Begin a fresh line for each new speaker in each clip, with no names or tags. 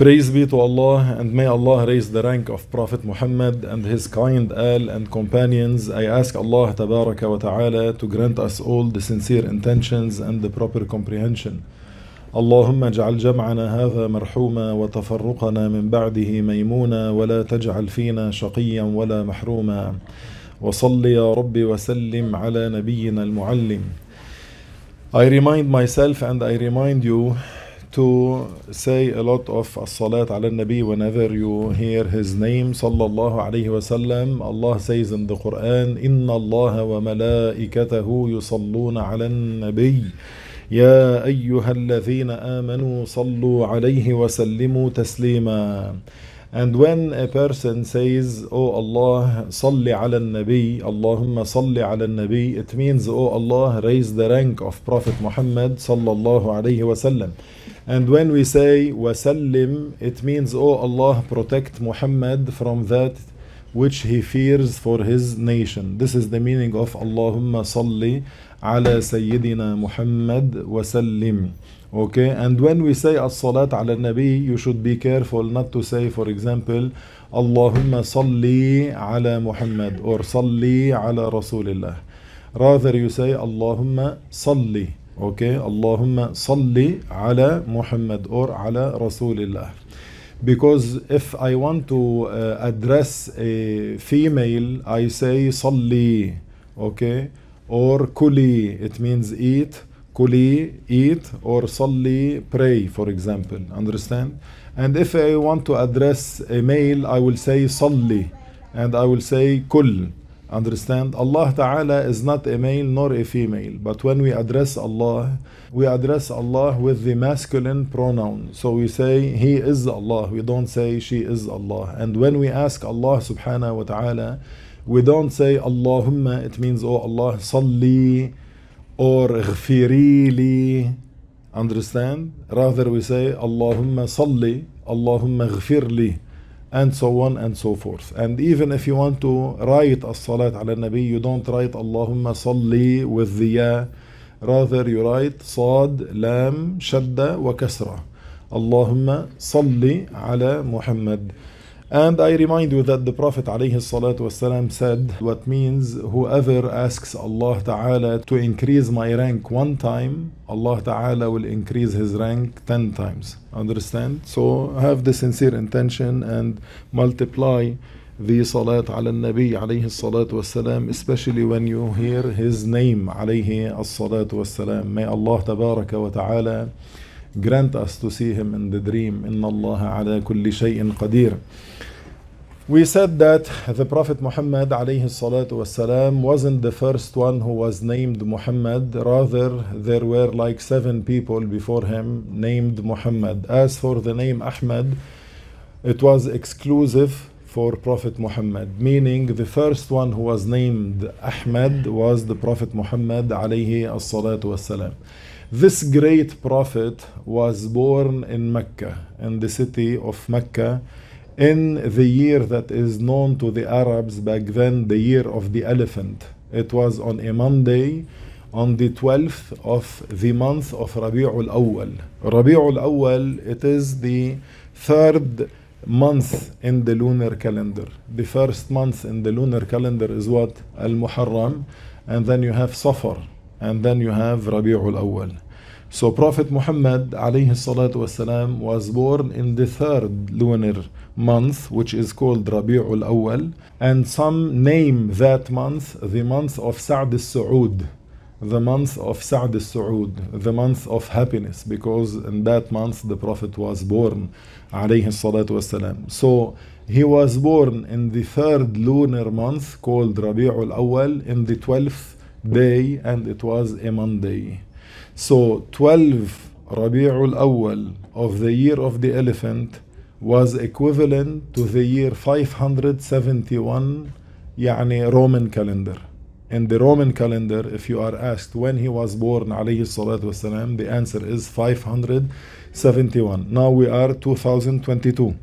Praise be to Allah, and may Allah raise the rank of Prophet Muhammad and his kind al and companions. I ask Allah tabaraka wa ta'ala to grant us all the sincere intentions and the proper comprehension. اللهم اجعل جمعنا هذا مرحوما وتفرقنا من بعده ميمونا ولا تجعل فينا شقيا ولا محروما وصل يا رب وسلم على نبينا المعلم I remind myself and I remind you to say a lot of الصلاة على النبي whenever you hear his name صلى الله عليه وسلم Allah says in the Quran إن الله وملائكته يصلون على النبي يا أيها الذين آمنوا صلوا عليه وسلموا تسليما And when a person says, Oh Allah, صلي على النبي, Allahumma صلي على النبي, it means, Oh Allah, raise the rank of Prophet Muhammad صلى الله عليه وسلم. And when we say wasallim, it means, Oh Allah, protect Muhammad from that which he fears for his nation. This is the meaning of Allahumma salli ala Sayyidina Muhammad wasallim. Okay, and when we say as-salat ala nabi, you should be careful not to say, for example, Allahumma salli ala Muhammad or salli ala Rasulillah. Rather, you say Allahumma salli. اوكي اللهم صل على محمد or على رسول الله because if I want to address a female I say صلي اوكي or kuli it means eat kuli eat or صلي pray for example understand and if I want to address a male I will say صلي and I will say كل Understand? Allah Ta'ala is not a male nor a female. But when we address Allah, we address Allah with the masculine pronoun. So we say, He is Allah. We don't say, She is Allah. And when we ask Allah Subhanahu wa Ta'ala, we don't say, Allahumma, it means, Oh Allah, Salli or Ghfirili. Understand? Rather, we say, Allahumma Salli, Allahumma Ghfirli. and so on and so forth. And even if you want to write a salat على النبي, you don't write Allahumma salli with the ya. Rather you write صاد لام شدة وكسرة. اللهم صل على محمد. And I remind you that the Prophet والسلام, said, What means, whoever asks Allah Ta'ala to increase my rank one time, Allah Ta'ala will increase his rank ten times. Understand? So have the sincere intention and multiply the Salat ala Nabi alayhi salatu wasalam, especially when you hear his name alayhi salatu wasalam. May Allah Tabaraka wa Ta'ala Grant us to see him in the dream. Inna Allah ala kulli shay'in qadir. We said that the Prophet Muhammad والسلام, wasn't the first one who was named Muhammad. Rather, there were like seven people before him named Muhammad. As for the name Ahmad, it was exclusive for Prophet Muhammad, meaning the first one who was named Ahmad was the Prophet Muhammad. والسلام. This great prophet was born in Mecca, in the city of Mecca, in the year that is known to the Arabs back then, the year of the elephant. It was on a Monday, on the 12th of the month of Rabi'ul Awwal. Rabi'ul Awwal, it is the third month in the lunar calendar. The first month in the lunar calendar is what? Al Muharram. And then you have Safar, and then you have Rabi'ul Awwal. So Prophet Muhammad alayhi salatu wasalam, was born in the third lunar month which is called Rabi'ul Awwal and some name that month the month of Sa'd al-Su'ud the month of Sa'd al-Su'ud the month of happiness because in that month the Prophet was born alayhi So he was born in the third lunar month called Rabi'ul Awwal in the 12th day and it was a Monday. So 12 Rabi'ul awwal of the year of the elephant was equivalent to the year 571 يعني Roman calendar. In the Roman calendar, if you are asked when he was born, عليه الصلاة والسلام, the answer is 571. Now we are 2022.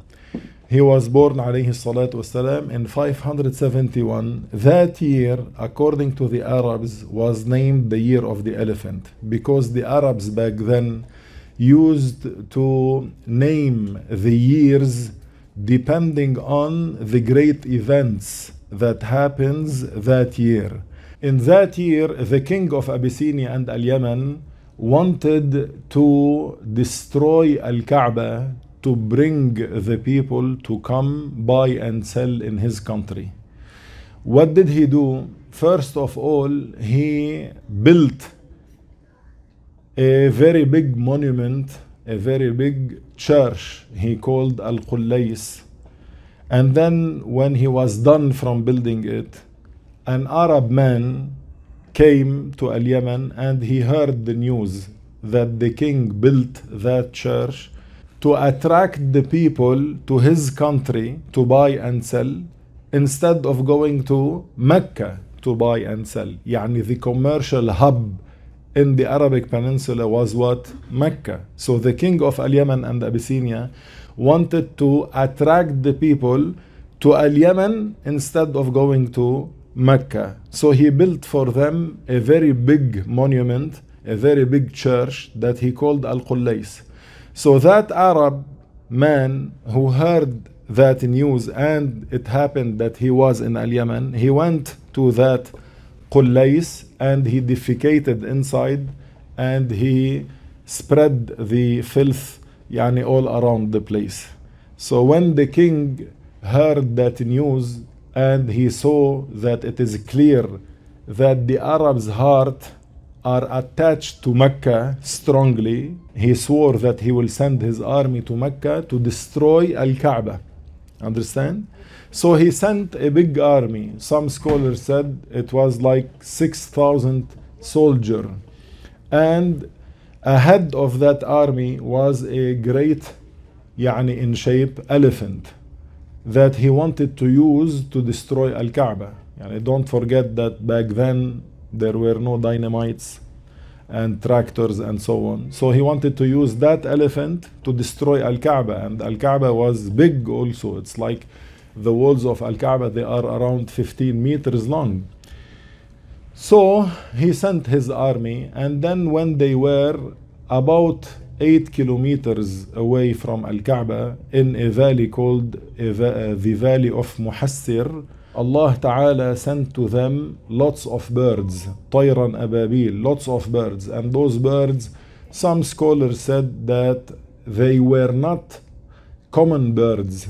He was born عليه الصلاة والسلام in 571. That year, according to the Arabs, was named the year of the elephant because the Arabs back then used to name the years depending on the great events that happens that year. In that year, the king of Abyssinia and Al-Yemen wanted to destroy Al-Kaaba to bring the people to come buy and sell in his country. What did he do? First of all, he built a very big monument, a very big church he called Al Qullais. And then, when he was done from building it, an Arab man came to Al Yemen and he heard the news that the king built that church to attract the people to his country to buy and sell instead of going to Mecca to buy and sell. Yani the commercial hub in the Arabic Peninsula was what? Mecca. So the king of Al Yemen and Abyssinia wanted to attract the people to Al Yemen instead of going to Mecca. So he built for them a very big monument, a very big church that he called Al Qullais. So that Arab man who heard that news and it happened that he was in Al Yemen, he went to that Qullais and he defecated inside and he spread the filth yani, all around the place. So when the king heard that news and he saw that it is clear that the Arab's heart are attached to Mecca strongly, he swore that he will send his army to Mecca to destroy Al Kaaba. Understand? So he sent a big army. Some scholars said it was like 6,000 soldiers. And ahead of that army was a great, يعني in shape, elephant that he wanted to use to destroy Al Kaaba. Yani don't forget that back then there were no dynamites and tractors and so on. So he wanted to use that elephant to destroy Al Kaaba, and Al Kaaba was big also. It's like the walls of Al Kaaba, they are around 15 meters long. So he sent his army, and then when they were about 8 kilometers away from Al Kaaba in a valley called uh, the Valley of Muhassir, Allah Ta'ala sent to them lots of birds, Tayran Ababil, lots of birds. And those birds, some scholars said that they were not common birds.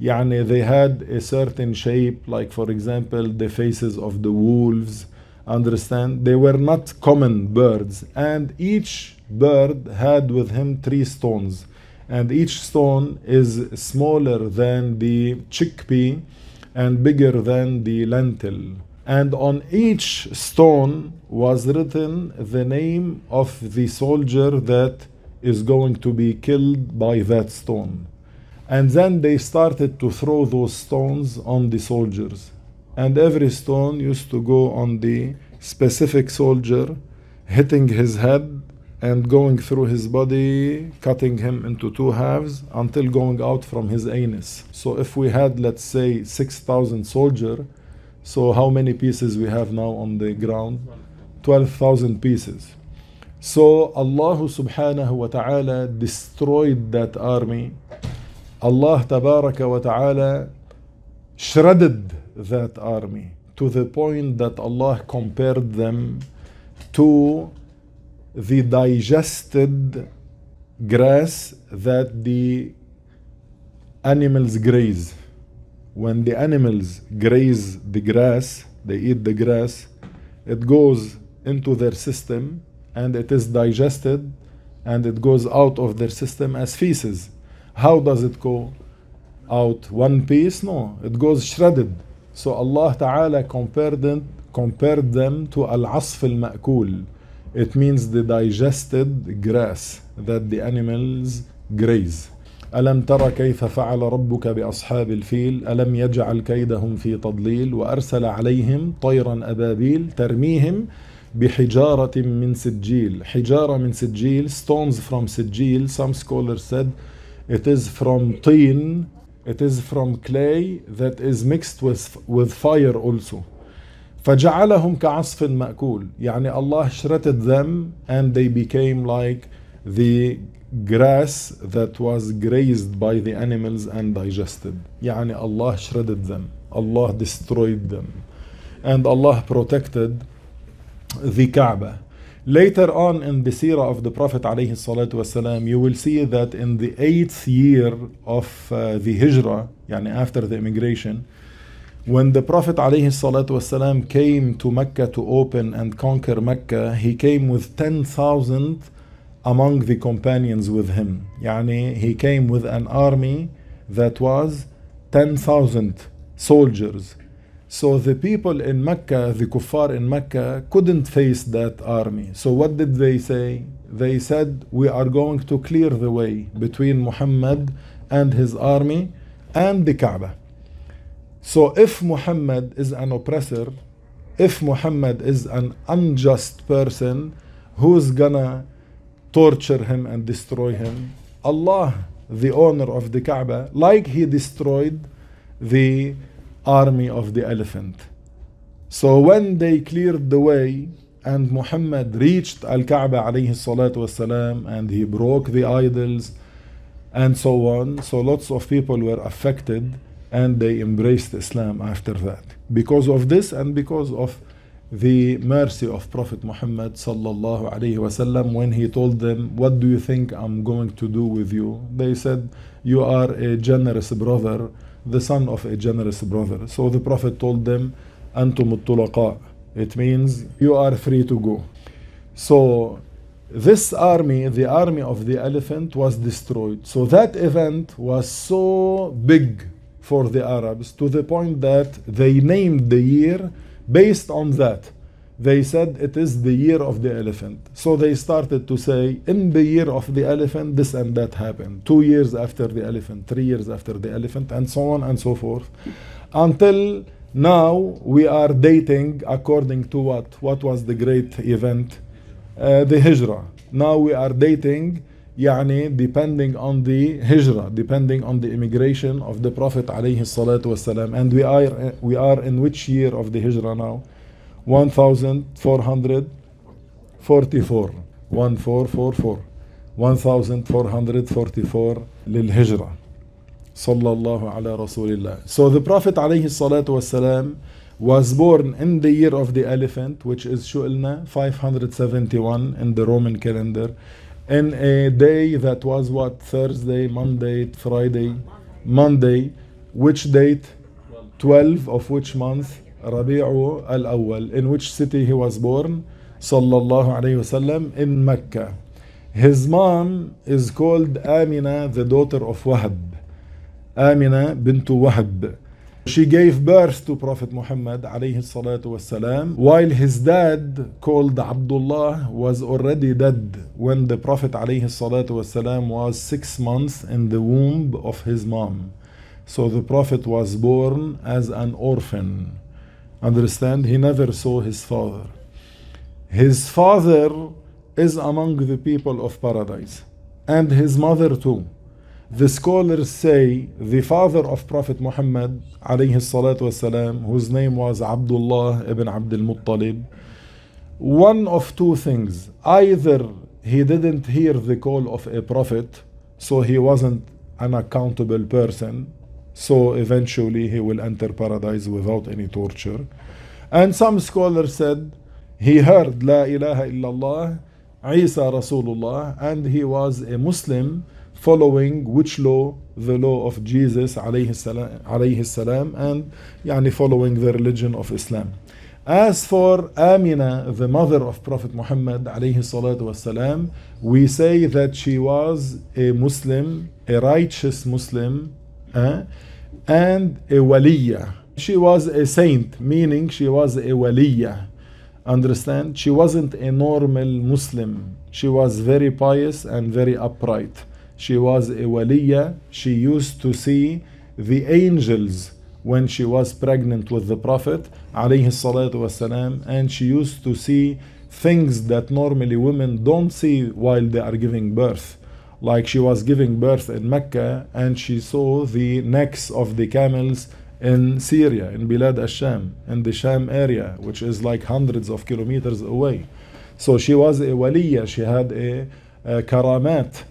Yani they had a certain shape, like for example, the faces of the wolves. Understand? They were not common birds. And each bird had with him three stones. And each stone is smaller than the chickpea and bigger than the lentil. And on each stone was written the name of the soldier that is going to be killed by that stone. And then they started to throw those stones on the soldiers. And every stone used to go on the specific soldier, hitting his head and going through his body, cutting him into two halves until going out from his anus. So if we had, let's say, 6,000 soldier, so how many pieces we have now on the ground? 12,000 pieces. So Allah subhanahu wa ta'ala destroyed that army. Allah tabaraka wa ta'ala shredded that army to the point that Allah compared them to the digested grass that the animals graze. When the animals graze the grass, they eat the grass, it goes into their system and it is digested and it goes out of their system as feces. How does it go out? One piece? No, it goes shredded. So Allah Ta'ala compared them, compared them to al-asf al-ma'kul. It means the digested grass that the animals graze. ألم تر كيف فعل ربك بأصحاب الفيل ألم يجعل كيدهم في تضليل وأرسل عليهم طيرا أبابيل ترميهم بحجارة من سجيل حجارة من سجيل stones from سجيل some scholars said it is from طين it is from clay that is mixed with, with fire also فجعلهم كعصف مأكول يعني Allah shredded them and they became like the grass that was grazed by the animals and digested يعني Allah shredded them Allah destroyed them and Allah protected the Kaaba Later on in the seerah of the Prophet عليه والسلام, you will see that in the eighth year of uh, the Hijrah, يعني after the immigration, When the Prophet والسلام, came to Mecca to open and conquer Mecca, he came with 10,000 among the companions with him. Yani he came with an army that was 10,000 soldiers. So the people in Mecca, the kuffar in Mecca, couldn't face that army. So what did they say? They said, We are going to clear the way between Muhammad and his army and the Kaaba. So if Muhammad is an oppressor, if Muhammad is an unjust person, who's gonna torture him and destroy him? Allah, the owner of the Kaaba, like he destroyed the army of the elephant. So when they cleared the way and Muhammad reached Al-Kaaba alayhi salatu wasalam and he broke the idols and so on, so lots of people were affected and they embraced Islam after that. Because of this and because of the mercy of Prophet Muhammad sallallahu alaihi wasallam when he told them, "What do you think I'm going to do with you?" They said, "You are a generous brother, the son of a generous brother." So the Prophet told them, "Antum tulaqa." It means you are free to go. So this army, the army of the elephant, was destroyed. So that event was so big for the Arabs to the point that they named the year based on that. They said it is the year of the elephant. So they started to say, in the year of the elephant, this and that happened. Two years after the elephant, three years after the elephant, and so on and so forth. Until now, we are dating according to what? What was the great event? Uh, the Hijrah. Now we are dating يعني depending on the hijrah, depending on the immigration of the Prophet عليه الصلاة والسلام. And we are, we are in which year of the hijrah now? 1444. 1444. 1444 للهجرة صلى الله على رسول الله So the Prophet عليه الصلاة والسلام was born in the year of the elephant which is شو قلنا 571 in the Roman calendar in a day that was what Thursday, Monday, Friday, Monday, which date? 12 of which month? Rabi'u al-Awwal. In which city he was born? Sallallahu alayhi wasallam in Mecca. His mom is called Amina, the daughter of Wahab. Amina bintu Wahab. She gave birth to Prophet Muhammad والسلام, while his dad called Abdullah was already dead when the Prophet والسلام, was six months in the womb of his mom. So the Prophet was born as an orphan. Understand? He never saw his father. His father is among the people of paradise and his mother too. The scholars say the father of Prophet Muhammad عليه والسلام, whose name was Abdullah ibn Abdul Muttalib, one of two things. Either he didn't hear the call of a prophet, so he wasn't an accountable person, so eventually he will enter paradise without any torture. And some scholars said he heard La ilaha illallah, Isa Rasulullah, and he was a Muslim following which law? The law of Jesus alayhi salam, and يعني following the religion of Islam. As for Amina, the mother of Prophet Muhammad alayhi salatu wasalam, we say that she was a Muslim, a righteous Muslim, uh, and a waliyah. She was a saint, meaning she was a waliyah. Understand? She wasn't a normal Muslim. She was very pious and very upright she was a waliya, she used to see the angels when she was pregnant with the Prophet والسلام, and she used to see things that normally women don't see while they are giving birth. Like she was giving birth in Mecca and she saw the necks of the camels in Syria, in Bilad al-Sham, in the Sham area, which is like hundreds of kilometers away. So she was a waliya, she had a, a karamat,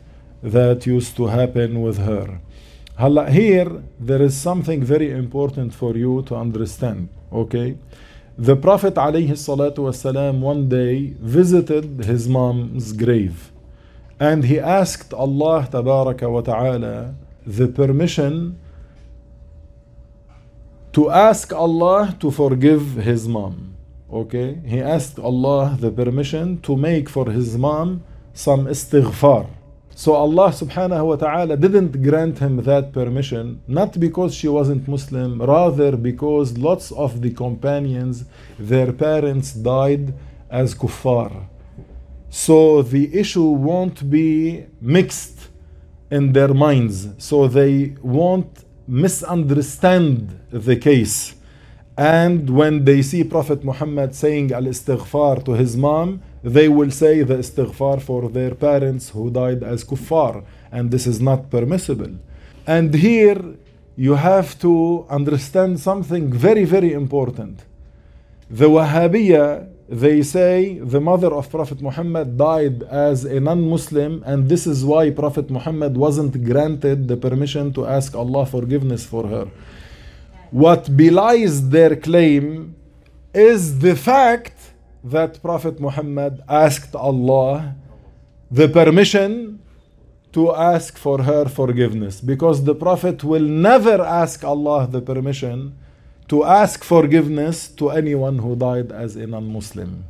that used to happen with her. هلا here there is something very important for you to understand okay the prophet والسلام one day visited his mom's grave and he asked Allah وتعالى the permission to ask Allah to forgive his mom okay he asked Allah the permission to make for his mom some istighfar so Allah subhanahu wa ta'ala didn't grant him that permission, not because she wasn't Muslim, rather because lots of the companions, their parents died as kuffar. So the issue won't be mixed in their minds. So they won't misunderstand the case. And when they see Prophet Muhammad saying al istighfar to his mom, they will say the istighfar for their parents who died as kuffar, and this is not permissible. And here you have to understand something very, very important. The Wahhabiyya, they say the mother of Prophet Muhammad died as a non Muslim, and this is why Prophet Muhammad wasn't granted the permission to ask Allah forgiveness for her. What belies their claim is the fact that Prophet Muhammad asked Allah the permission to ask for her forgiveness because the Prophet will never ask Allah the permission to ask forgiveness to anyone who died as a non Muslim.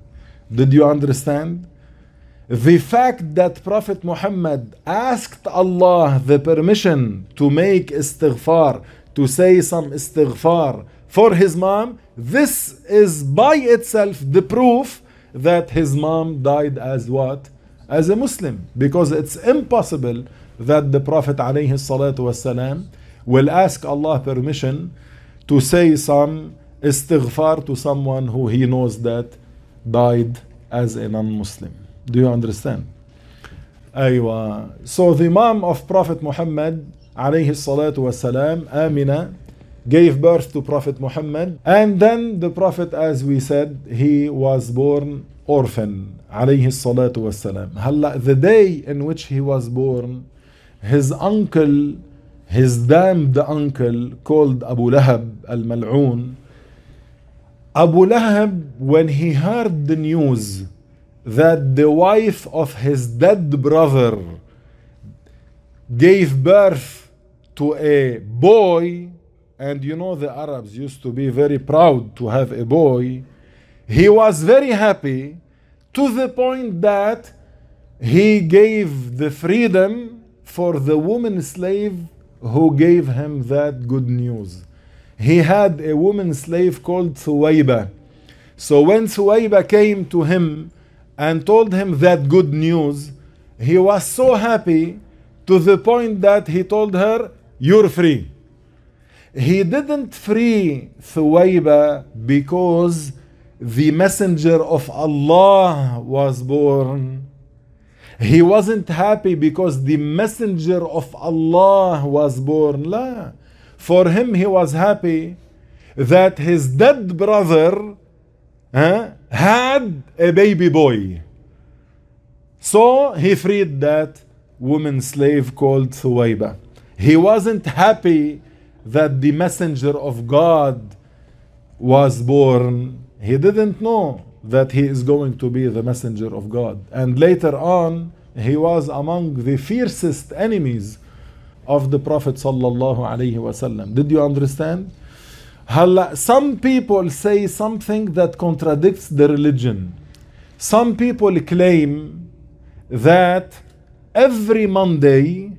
Did you understand? The fact that Prophet Muhammad asked Allah the permission to make istighfar, to say some istighfar for his mom, this is by itself the proof that his mom died as what? As a Muslim. Because it's impossible that the Prophet والسلام, will ask Allah permission to say some istighfar to someone who he knows that died as a non-Muslim. Do you understand? أيوة. So the mom of Prophet Muhammad عليه الصلاة والسلام Amina, gave birth to Prophet Muhammad. And then the Prophet, as we said, he was born orphan, alayhi The day in which he was born, his uncle, his damned uncle, called Abu Lahab al-Mal'oon, Abu Lahab, when he heard the news that the wife of his dead brother gave birth to a boy, and you know the Arabs used to be very proud to have a boy, he was very happy to the point that he gave the freedom for the woman slave who gave him that good news. He had a woman slave called Suwaiba. So when Suwaiba came to him and told him that good news, he was so happy to the point that he told her, You're free. He didn't free Thuwayba because the messenger of Allah was born. He wasn't happy because the messenger of Allah was born. La. For him, he was happy that his dead brother huh, had a baby boy. So he freed that woman slave called Thuwayba. He wasn't happy that the messenger of God was born, he didn't know that he is going to be the messenger of God. And later on, he was among the fiercest enemies of the Prophet sallallahu alaihi wasallam. Did you understand? Some people say something that contradicts the religion. Some people claim that every Monday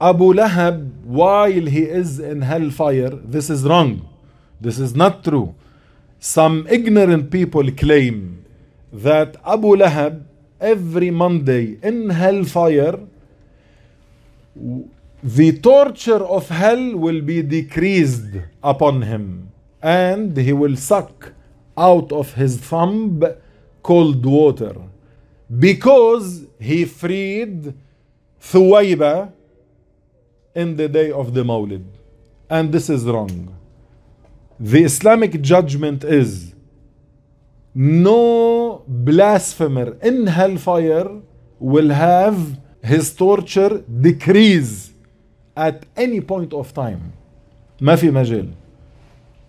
Abu Lahab while he is in hellfire, this is wrong. This is not true. Some ignorant people claim that Abu Lahab every Monday in hellfire, the torture of hell will be decreased upon him and he will suck out of his thumb cold water because he freed Thuwaybah in the day of the Mawlid. And this is wrong. The Islamic judgment is no blasphemer in hellfire will have his torture decrease at any point of time. ما في مجال.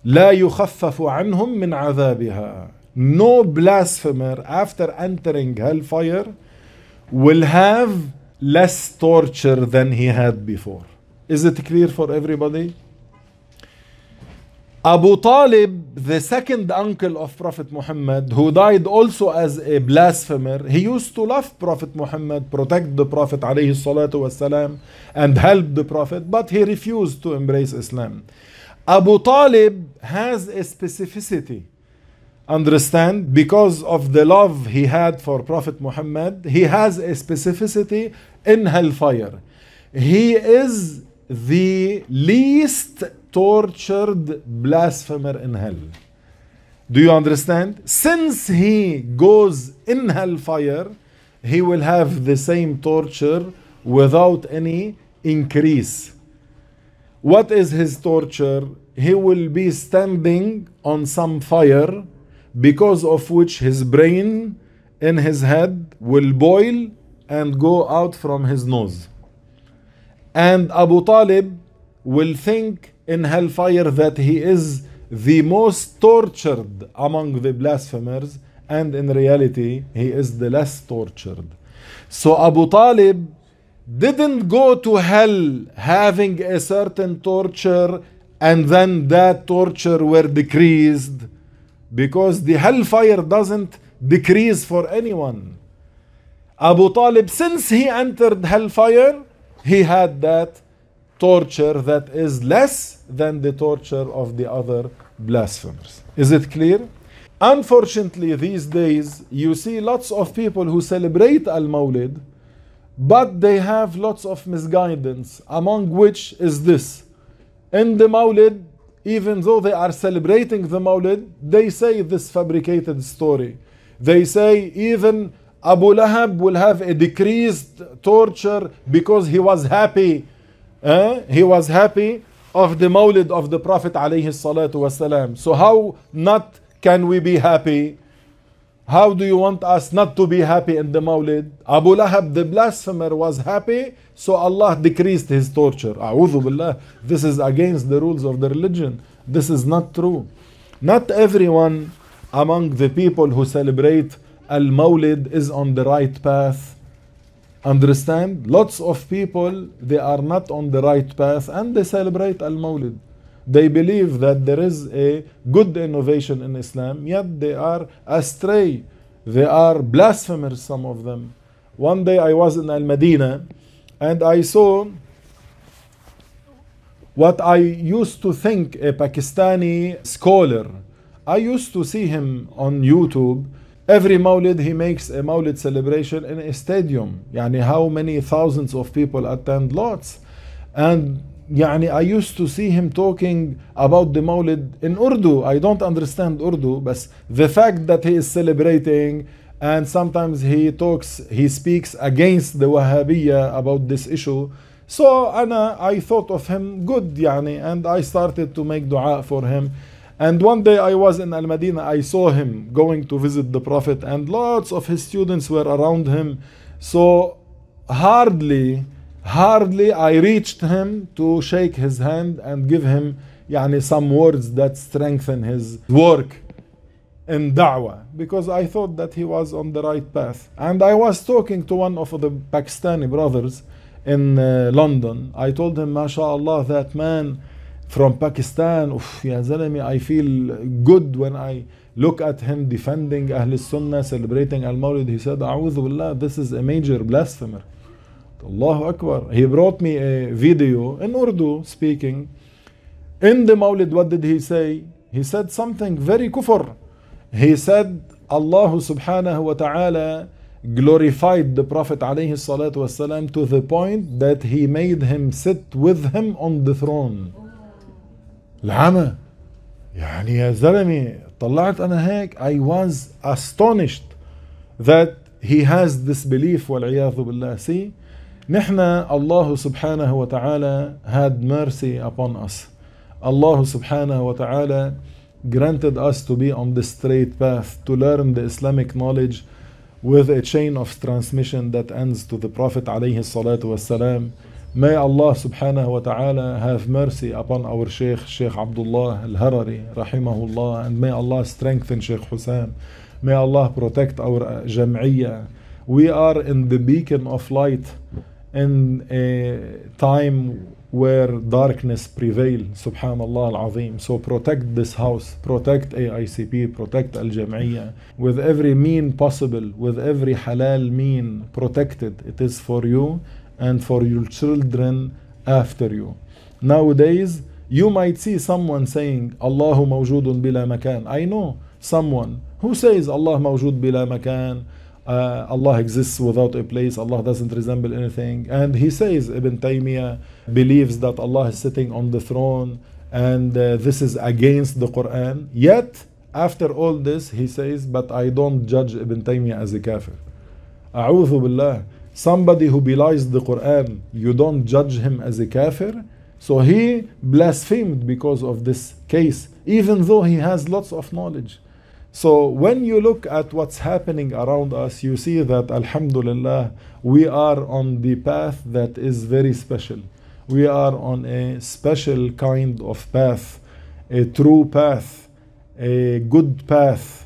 لا يخفف عنهم من عذابها. No blasphemer after entering hellfire will have less torture than he had before. Is it clear for everybody? Abu Talib, the second uncle of Prophet Muhammad, who died also as a blasphemer, he used to love Prophet Muhammad, protect the Prophet والسلام, and help the Prophet, but he refused to embrace Islam. Abu Talib has a specificity. Understand? Because of the love he had for Prophet Muhammad, he has a specificity in hellfire. He is the least tortured blasphemer in hell. Do you understand? Since he goes in hellfire, he will have the same torture without any increase. What is his torture? He will be standing on some fire because of which his brain in his head will boil and go out from his nose. And Abu Talib will think in hellfire that he is the most tortured among the blasphemers, and in reality, he is the less tortured. So Abu Talib didn't go to hell having a certain torture and then that torture were decreased because the hellfire doesn't decrease for anyone. Abu Talib, since he entered hellfire, he had that torture that is less than the torture of the other blasphemers. Is it clear? Unfortunately, these days, you see lots of people who celebrate Al Mawlid, but they have lots of misguidance, among which is this. In the Mawlid, even though they are celebrating the Mawlid, they say this fabricated story. They say even Abu Lahab will have a decreased torture because he was happy. Eh? He was happy of the Mawlid of the Prophet alayhi So how not can we be happy? How do you want us not to be happy in the Mawlid? Abu Lahab the blasphemer was happy, so Allah decreased his torture. A'udhu This is against the rules of the religion. This is not true. Not everyone among the people who celebrate Al-Mawlid is on the right path. Understand? Lots of people, they are not on the right path and they celebrate Al-Mawlid. They believe that there is a good innovation in Islam, yet they are astray. They are blasphemers, some of them. One day I was in Al-Madinah and I saw what I used to think a Pakistani scholar. I used to see him on YouTube Every Mawlid, he makes a Mawlid celebration in a stadium. Yani how many thousands of people attend lots. And يعني I used to see him talking about the Mawlid in Urdu. I don't understand Urdu, but the fact that he is celebrating and sometimes he talks, he speaks against the Wahhabiyya about this issue. So أنا, I thought of him good يعني and I started to make dua for him. And one day I was in Al Madinah, I saw him going to visit the Prophet, and lots of his students were around him. So hardly, hardly I reached him to shake his hand and give him yani, some words that strengthen his work in da'wah because I thought that he was on the right path. And I was talking to one of the Pakistani brothers in uh, London. I told him, MashaAllah, that man from Pakistan اوف يا زلمه I feel good when I look at him defending أهل السنة celebrating المولد he said أعوذ بالله this is a major blasphemer الله أكبر he brought me a video in Urdu speaking in the Mawlid what did he say he said something very kufr he said Allah subhanahu wa ta'ala glorified the Prophet عليه الصلاة والسلام to the point that he made him sit with him on the throne العمى يعني يا زلمه طلعت انا هيك اي واز astonished ذات هي هاز ذس بليف والعياذ بالله سي نحن الله سبحانه وتعالى هاد ميرسي upon us الله سبحانه وتعالى granted us to be on the straight path to learn the Islamic knowledge with a chain of transmission that ends to the Prophet عليه الصلاة والسلام May Allah subhanahu wa ta'ala have mercy upon our Shaykh, Shaykh Abdullah al-Harari, rahimahullah, and may Allah strengthen Shaykh Hussam. May Allah protect our uh, jam'iyya. We are in the beacon of light in a time where darkness prevail, subhanallah al-azim. So protect this house, protect AICP, protect al-jam'iyya. With every mean possible, with every halal mean protected, it is for you and for your children after you. Nowadays, you might see someone saying, Allahu mawjoodun bila makan. I know someone who says, Allah mawjood bila makan. Uh, Allah exists without a place, Allah doesn't resemble anything. And he says, Ibn Taymiyyah believes that Allah is sitting on the throne and uh, this is against the Quran. Yet, after all this, he says, But I don't judge Ibn Taymiyyah as a kafir. A'udhu billah somebody who belies the Quran, you don't judge him as a kafir. So he blasphemed because of this case, even though he has lots of knowledge. So when you look at what's happening around us, you see that Alhamdulillah, we are on the path that is very special. We are on a special kind of path, a true path, a good path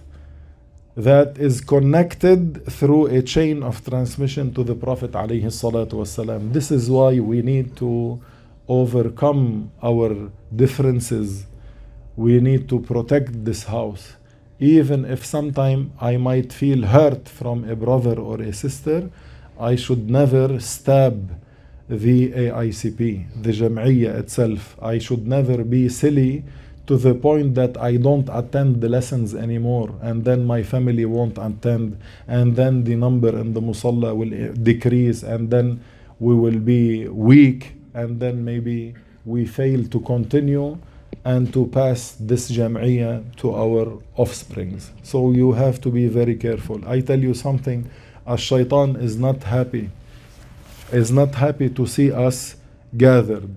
that is connected through a chain of transmission to the Prophet alayhi This is why we need to overcome our differences. We need to protect this house. Even if sometime I might feel hurt from a brother or a sister, I should never stab the AICP, the Jam'iyya itself. I should never be silly to the point that I don't attend the lessons anymore, and then my family won't attend, and then the number in the musalla will eh, decrease, and then we will be weak, and then maybe we fail to continue and to pass this jam'iyah to our offsprings. So you have to be very careful. I tell you something, a shaitan is not happy, is not happy to see us gathered.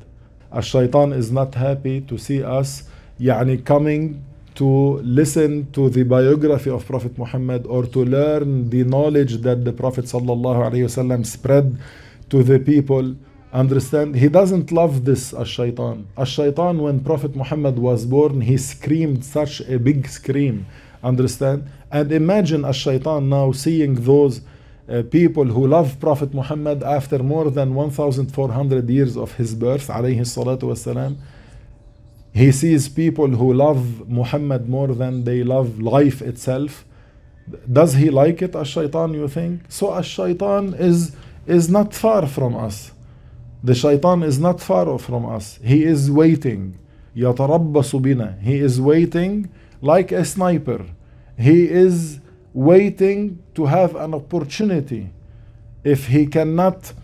A shaitan is not happy to see us يعني coming to listen to the biography of Prophet Muhammad or to learn the knowledge that the Prophet وسلم, spread to the people. Understand? He doesn't love this as shaitan. As shaitan, when Prophet Muhammad was born, he screamed such a big scream. Understand? And imagine as shaitan now seeing those uh, people who love Prophet Muhammad after more than 1,400 years of his birth, alayhi salatu wasalam. He sees people who love Muhammad more than they love life itself. Does he like it, ash shaitan, you think? So ash shaitan is, is not far from us. The shaitan is not far from us. He is waiting. يَتَرَبَّصُ بِنَا He is waiting like a sniper. He is waiting to have an opportunity. If he cannot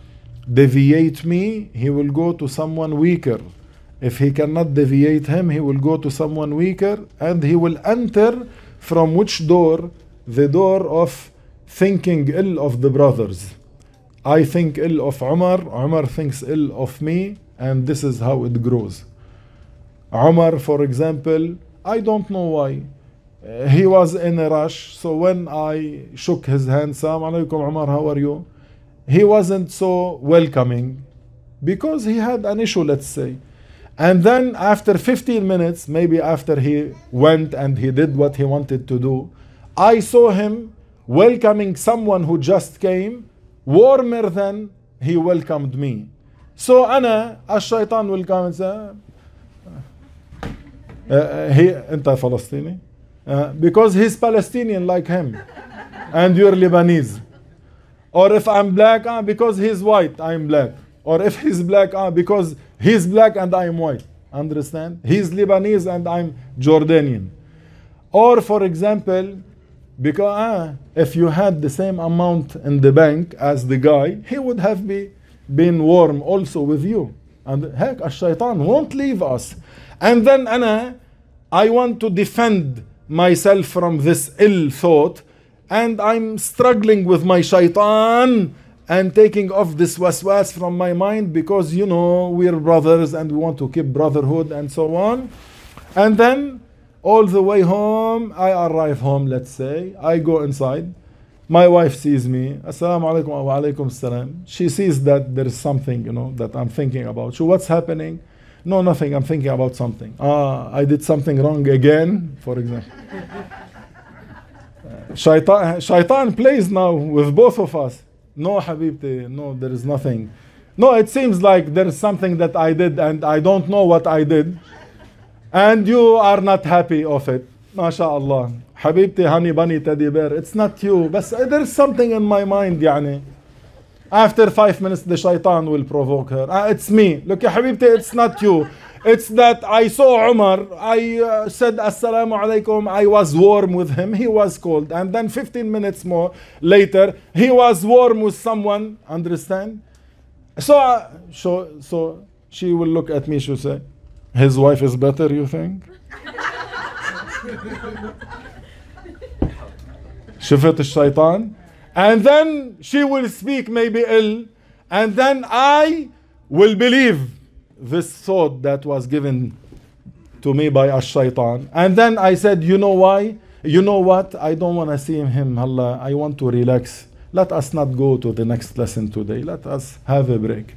deviate me, he will go to someone weaker. If he cannot deviate him, he will go to someone weaker and he will enter from which door? The door of thinking ill of the brothers. I think ill of Umar, Umar thinks ill of me, and this is how it grows. Umar, for example, I don't know why. Uh, he was in a rush, so when I shook his hand, Salam alaikum Umar, how are you? He wasn't so welcoming because he had an issue, let's say. And then after 15 minutes, maybe after he went and he did what he wanted to do, I saw him welcoming someone who just came warmer than he welcomed me. So أنا الشيطان will come and say, uh, uh, he, أنت فلسطيني? Uh, because he's Palestinian like him and you're Lebanese. Or if I'm black, uh, because he's white, I'm black. Or if he's black, uh, because He's black and I'm white. Understand? He's Lebanese and I'm Jordanian. Or, for example, because ah, if you had the same amount in the bank as the guy, he would have be, been warm also with you. And heck, shaitan won't leave us. And then Anna, I want to defend myself from this ill thought and I'm struggling with my shaitan and taking off this waswas from my mind because you know we're brothers and we want to keep brotherhood and so on. And then all the way home, I arrive home, let's say, I go inside. My wife sees me, assalamu alaikum wa alaikum salam. She sees that there's something, you know, that I'm thinking about. So what's happening? No, nothing, I'm thinking about something. Ah, I did something wrong again, for example. Shaitan, shaitan plays now with both of us. No, Habibti, no, there is nothing. No, it seems like there is something that I did and I don't know what I did. And you are not happy of it. MashaAllah. Habibti, honey bunny, teddy bear. It's not you. But there is something in my mind, yani. After five minutes, the shaitan will provoke her. Ah, it's me. Look, Habibti, it's not you. It's that I saw Umar, I uh, said Assalamu alaikum, I was warm with him, he was cold. And then 15 minutes more later, he was warm with someone, understand? So, uh, so, so she will look at me, she'll say, his wife is better, you think? Shifat shaitan, and then she will speak maybe ill and then I will believe this thought that was given to me by ash-shaytan. And then I said, you know why? You know what? I don't want to see him, Allah. I want to relax. Let us not go to the next lesson today. Let us have a break.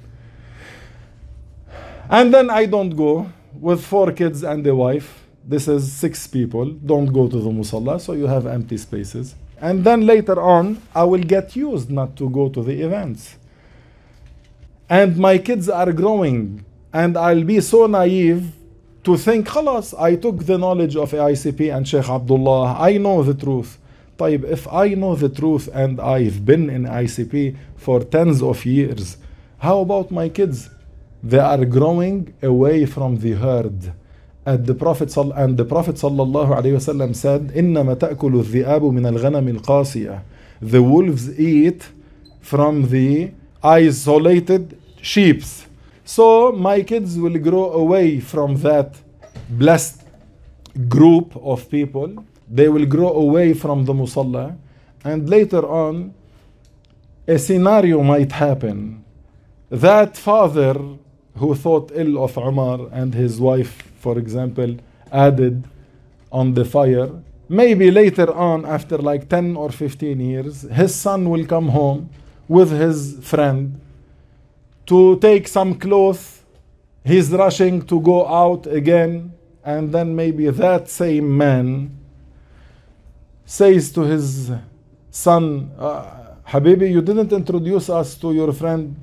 And then I don't go with four kids and a wife. This is six people. Don't go to the musalla, so you have empty spaces. And then later on, I will get used not to go to the events. And my kids are growing and I'll be so naive to think خلاص I took the knowledge of AICP and Sheikh Abdullah I know the truth طيب if I know the truth and I've been in ICP for tens of years how about my kids they are growing away from the herd and the Prophet and the Prophet sallallahu alaihi wasallam said إنما تأكل الذئاب من الغنم القاسية the wolves eat from the isolated sheep. So my kids will grow away from that blessed group of people. They will grow away from the musalla. And later on, a scenario might happen. That father who thought ill of Umar and his wife, for example, added on the fire. Maybe later on, after like 10 or 15 years, his son will come home with his friend to take some clothes, he's rushing to go out again, and then maybe that same man says to his son, uh, Habibi, you didn't introduce us to your friend.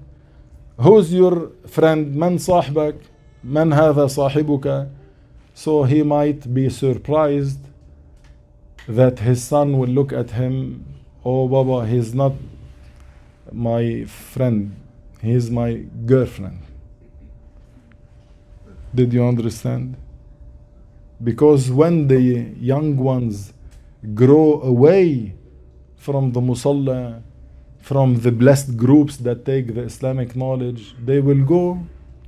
Who's your friend? Man sahbak? Man hadha sahibuka? So he might be surprised that his son will look at him, oh Baba, he's not my friend. He's my girlfriend. Did you understand? Because when the young ones grow away from the musalla, from the blessed groups that take the Islamic knowledge, they will go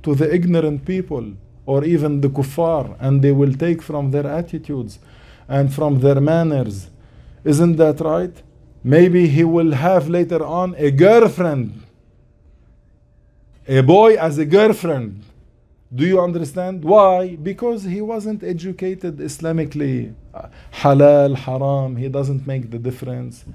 to the ignorant people or even the kuffar and they will take from their attitudes and from their manners. Isn't that right? Maybe he will have later on a girlfriend a boy as a girlfriend. Do you understand? Why? Because he wasn't educated Islamically. Halal, haram, he doesn't make the difference.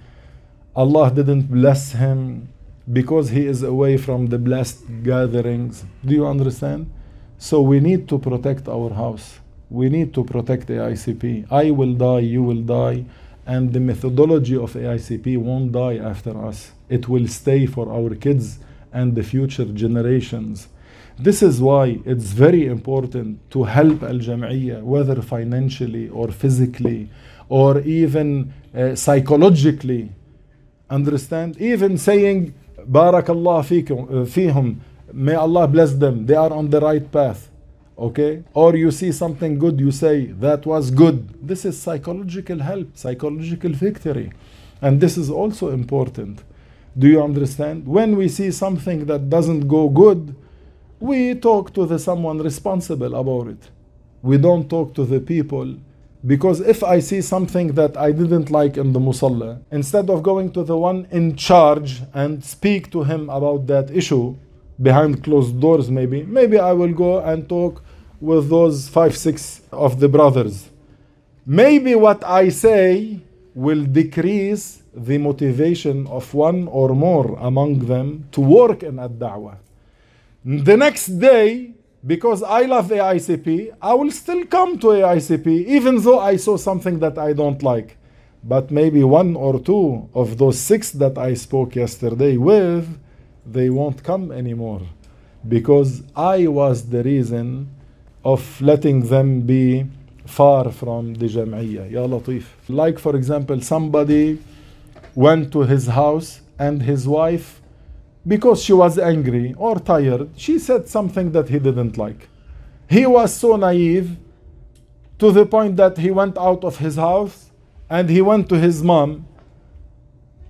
Allah didn't bless him because he is away from the blessed gatherings. Do you understand? So we need to protect our house. We need to protect AICP. I will die, you will die, and the methodology of AICP won't die after us. It will stay for our kids and the future generations. This is why it's very important to help Al Jam'iyya, whether financially or physically or even uh, psychologically. Understand? Even saying, Barakallah uh, fihum, may Allah bless them, they are on the right path. Okay? Or you see something good, you say, that was good. This is psychological help, psychological victory. And this is also important. Do you understand? When we see something that doesn't go good, we talk to the someone responsible about it. We don't talk to the people because if I see something that I didn't like in the musalla, instead of going to the one in charge and speak to him about that issue behind closed doors, maybe, maybe I will go and talk with those five, six of the brothers. Maybe what I say will decrease the motivation of one or more among them to work in ad-da'wah. The next day, because I love AICP, I will still come to AICP, even though I saw something that I don't like. But maybe one or two of those six that I spoke yesterday with, they won't come anymore because I was the reason of letting them be far from the Jam'iyya. Ya Latif. Like, for example, somebody went to his house and his wife, because she was angry or tired, she said something that he didn't like. He was so naive to the point that he went out of his house and he went to his mom.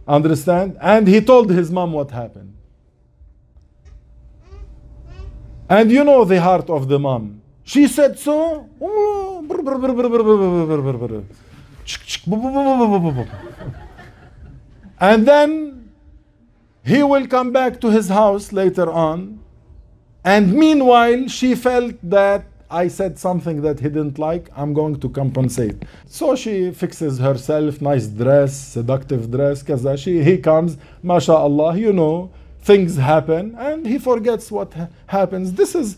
Understand? And he told his mom what happened. And you know the heart of the mom. She said so. And then he will come back to his house later on. And meanwhile, she felt that I said something that he didn't like. I'm going to compensate. So she fixes herself, nice dress, seductive dress, kaza. She, he comes, mashallah, you know, things happen, and he forgets what ha- happens. This is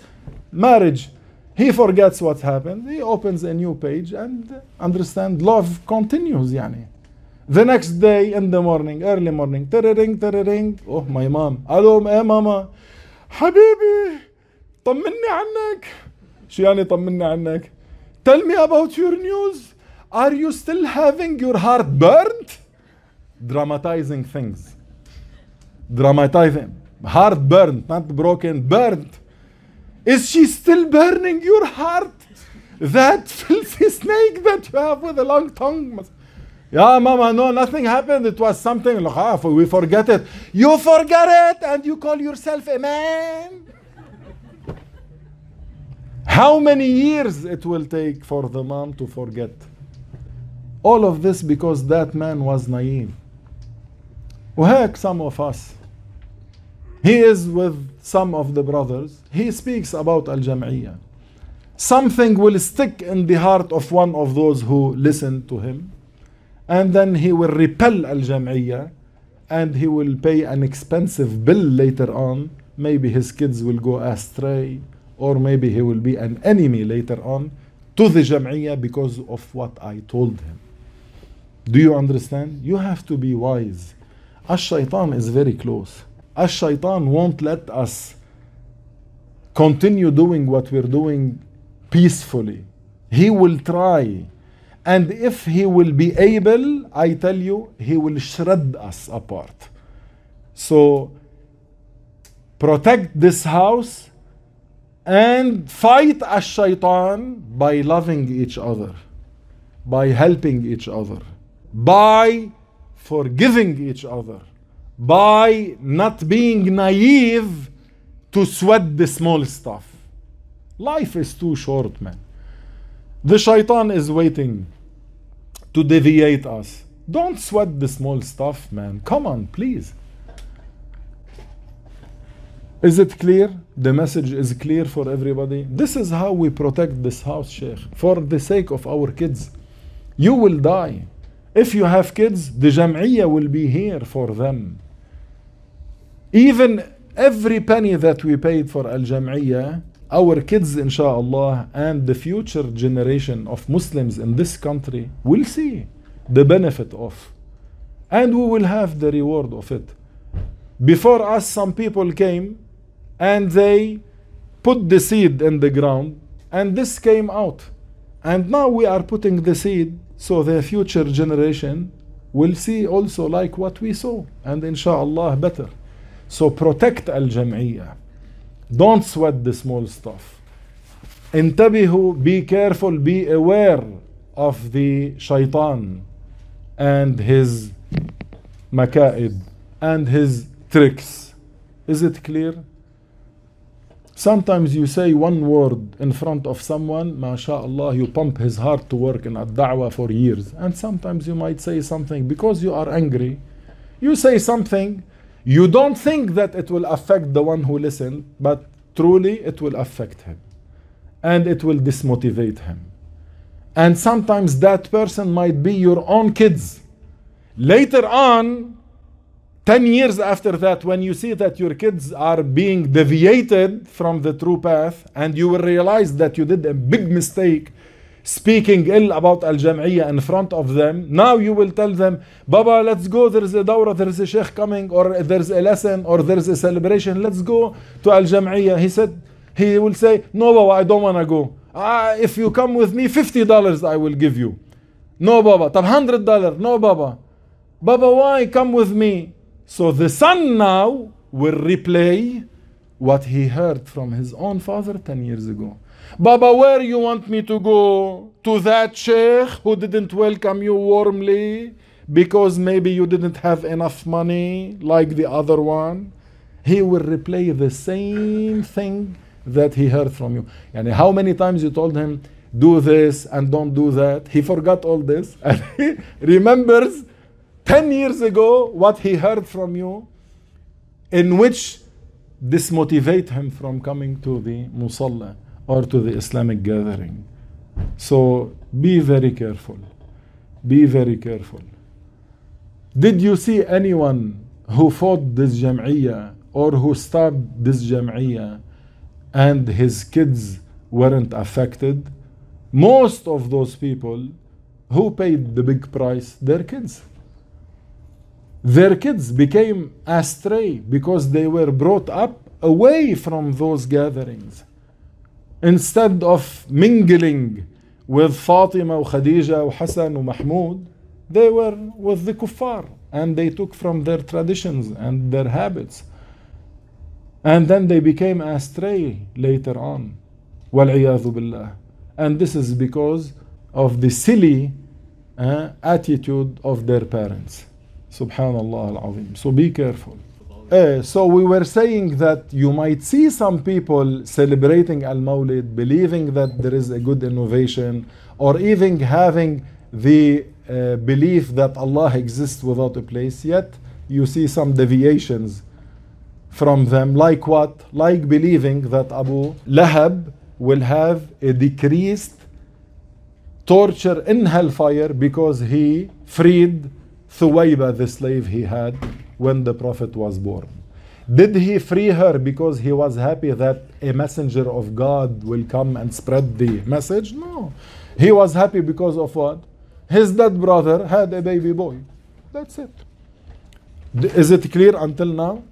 marriage. He forgets what happened. He opens a new page and understand love continues, yani. The next day in the morning, early morning, ring, ring. Oh my mom. Hello, إيه eh, mama. حبيبي طمني عنك. شو يعني طمني عنك؟ Tell me about your news. Are you still having your heart burnt? Dramatizing things. Dramatizing. Heart burnt, not broken, Burnt. Is she still burning your heart? That filthy snake that you have with a long tongue. Yeah, mama, no, nothing happened. It was something. Ah, we forget it. You forget it and you call yourself a man. How many years it will take for the mom to forget? All of this because that man was naive. Heck, some of us. He is with some of the brothers. He speaks about Al-Jam'iyya. Something will stick in the heart of one of those who listen to him and then he will repel al-jam'iyya and he will pay an expensive bill later on maybe his kids will go astray or maybe he will be an enemy later on to the jam'iyya because of what I told him. Do you understand? You have to be wise. ash shaitan is very close. ash shaitan won't let us continue doing what we're doing peacefully. He will try and if he will be able, I tell you, he will shred us apart. So protect this house and fight as Shaitan by loving each other, by helping each other, by forgiving each other, by not being naive to sweat the small stuff. Life is too short, man. The shaitan is waiting to deviate us. Don't sweat the small stuff, man. Come on, please. Is it clear? The message is clear for everybody. This is how we protect this house, Sheikh, for the sake of our kids. You will die. If you have kids, the Jam'iyya will be here for them. Even every penny that we paid for Al Jam'iyya our kids inshallah and the future generation of Muslims in this country will see the benefit of and we will have the reward of it before us some people came and they put the seed in the ground and this came out and now we are putting the seed so the future generation will see also like what we saw and inshallah better so protect al-jam'iyah don't sweat the small stuff. انتبهوا, be careful, be aware of the shaitan and his makaib and his tricks. Is it clear? Sometimes you say one word in front of someone, mashallah, you pump his heart to work in ad for years. And sometimes you might say something because you are angry. You say something you don't think that it will affect the one who listened, but truly it will affect him. And it will dismotivate him. And sometimes that person might be your own kids. Later on, 10 years after that, when you see that your kids are being deviated from the true path, and you will realize that you did a big mistake speaking ill about Al Jam'iyya in front of them, now you will tell them, Baba, let's go, there's a dawra, there's a sheikh coming, or there's a lesson, or there's a celebration, let's go to Al Jam'iyya. He said, he will say, No, Baba, I don't want to go. Ah, if you come with me, $50 I will give you. No, Baba. $100. No, Baba. Baba, why? Come with me. So the son now will replay what he heard from his own father 10 years ago. Baba, where you want me to go? To that sheikh who didn't welcome you warmly because maybe you didn't have enough money like the other one? He will replay the same thing that he heard from you. And how many times you told him, do this and don't do that? He forgot all this and he remembers 10 years ago what he heard from you, in which dismotivate him from coming to the musalla or to the Islamic gathering. So be very careful. Be very careful. Did you see anyone who fought this Jam'iyya or who started this Jam'iyya and his kids weren't affected? Most of those people who paid the big price, their kids. Their kids became astray because they were brought up away from those gatherings instead of mingling with Fatima or Khadija or Hassan or Mahmud, they were with the kuffar and they took from their traditions and their habits. And then they became astray later on. billah. And this is because of the silly uh, attitude of their parents. Subhanallah So be careful. Uh, so we were saying that you might see some people celebrating Al Mawlid, believing that there is a good innovation, or even having the uh, belief that Allah exists without a place, yet you see some deviations from them. Like what? Like believing that Abu Lahab will have a decreased torture in hellfire because he freed Thuwayba, the slave he had when the Prophet was born. Did he free her because he was happy that a messenger of God will come and spread the message? No. He was happy because of what? His dead brother had a baby boy. That's it. Is it clear until now?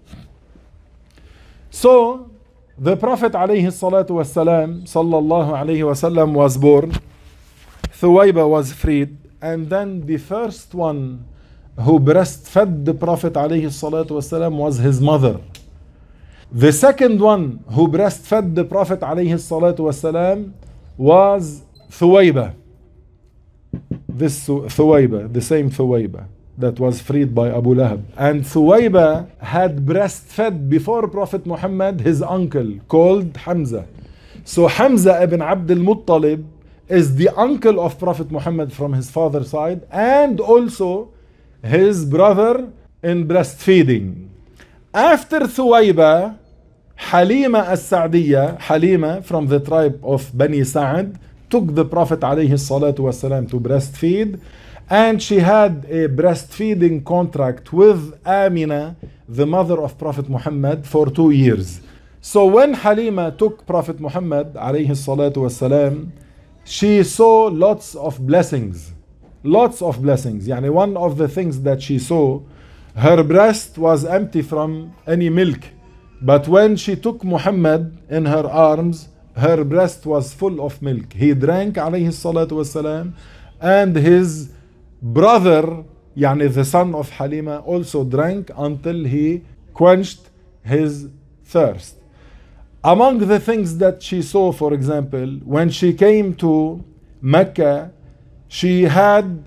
So, the Prophet alayhi salatu wasalam, sallallahu was born. Thuwayba was freed. And then the first one who breastfed the Prophet والسلام, was his mother. The second one who breastfed the Prophet والسلام, was Thuwayba. This Thuwayba, the same Thuwayba that was freed by Abu Lahab. And Thuwayba had breastfed before Prophet Muhammad his uncle called Hamza. So Hamza ibn Abdul Muttalib is the uncle of Prophet Muhammad from his father's side and also his brother in breastfeeding. After Thuwayba, Halima as-Sa'diyya, Halima from the tribe of Bani Sa'd, took the Prophet والسلام, to breastfeed and she had a breastfeeding contract with Amina, the mother of Prophet Muhammad, for two years. So when Halima took Prophet Muhammad, والسلام, she saw lots of blessings lots of blessings. Yani one of the things that she saw, her breast was empty from any milk. But when she took Muhammad in her arms, her breast was full of milk. He drank alayhi salatu wasalam, and his brother, yani the son of Halima, also drank until he quenched his thirst. Among the things that she saw, for example, when she came to Mecca, she had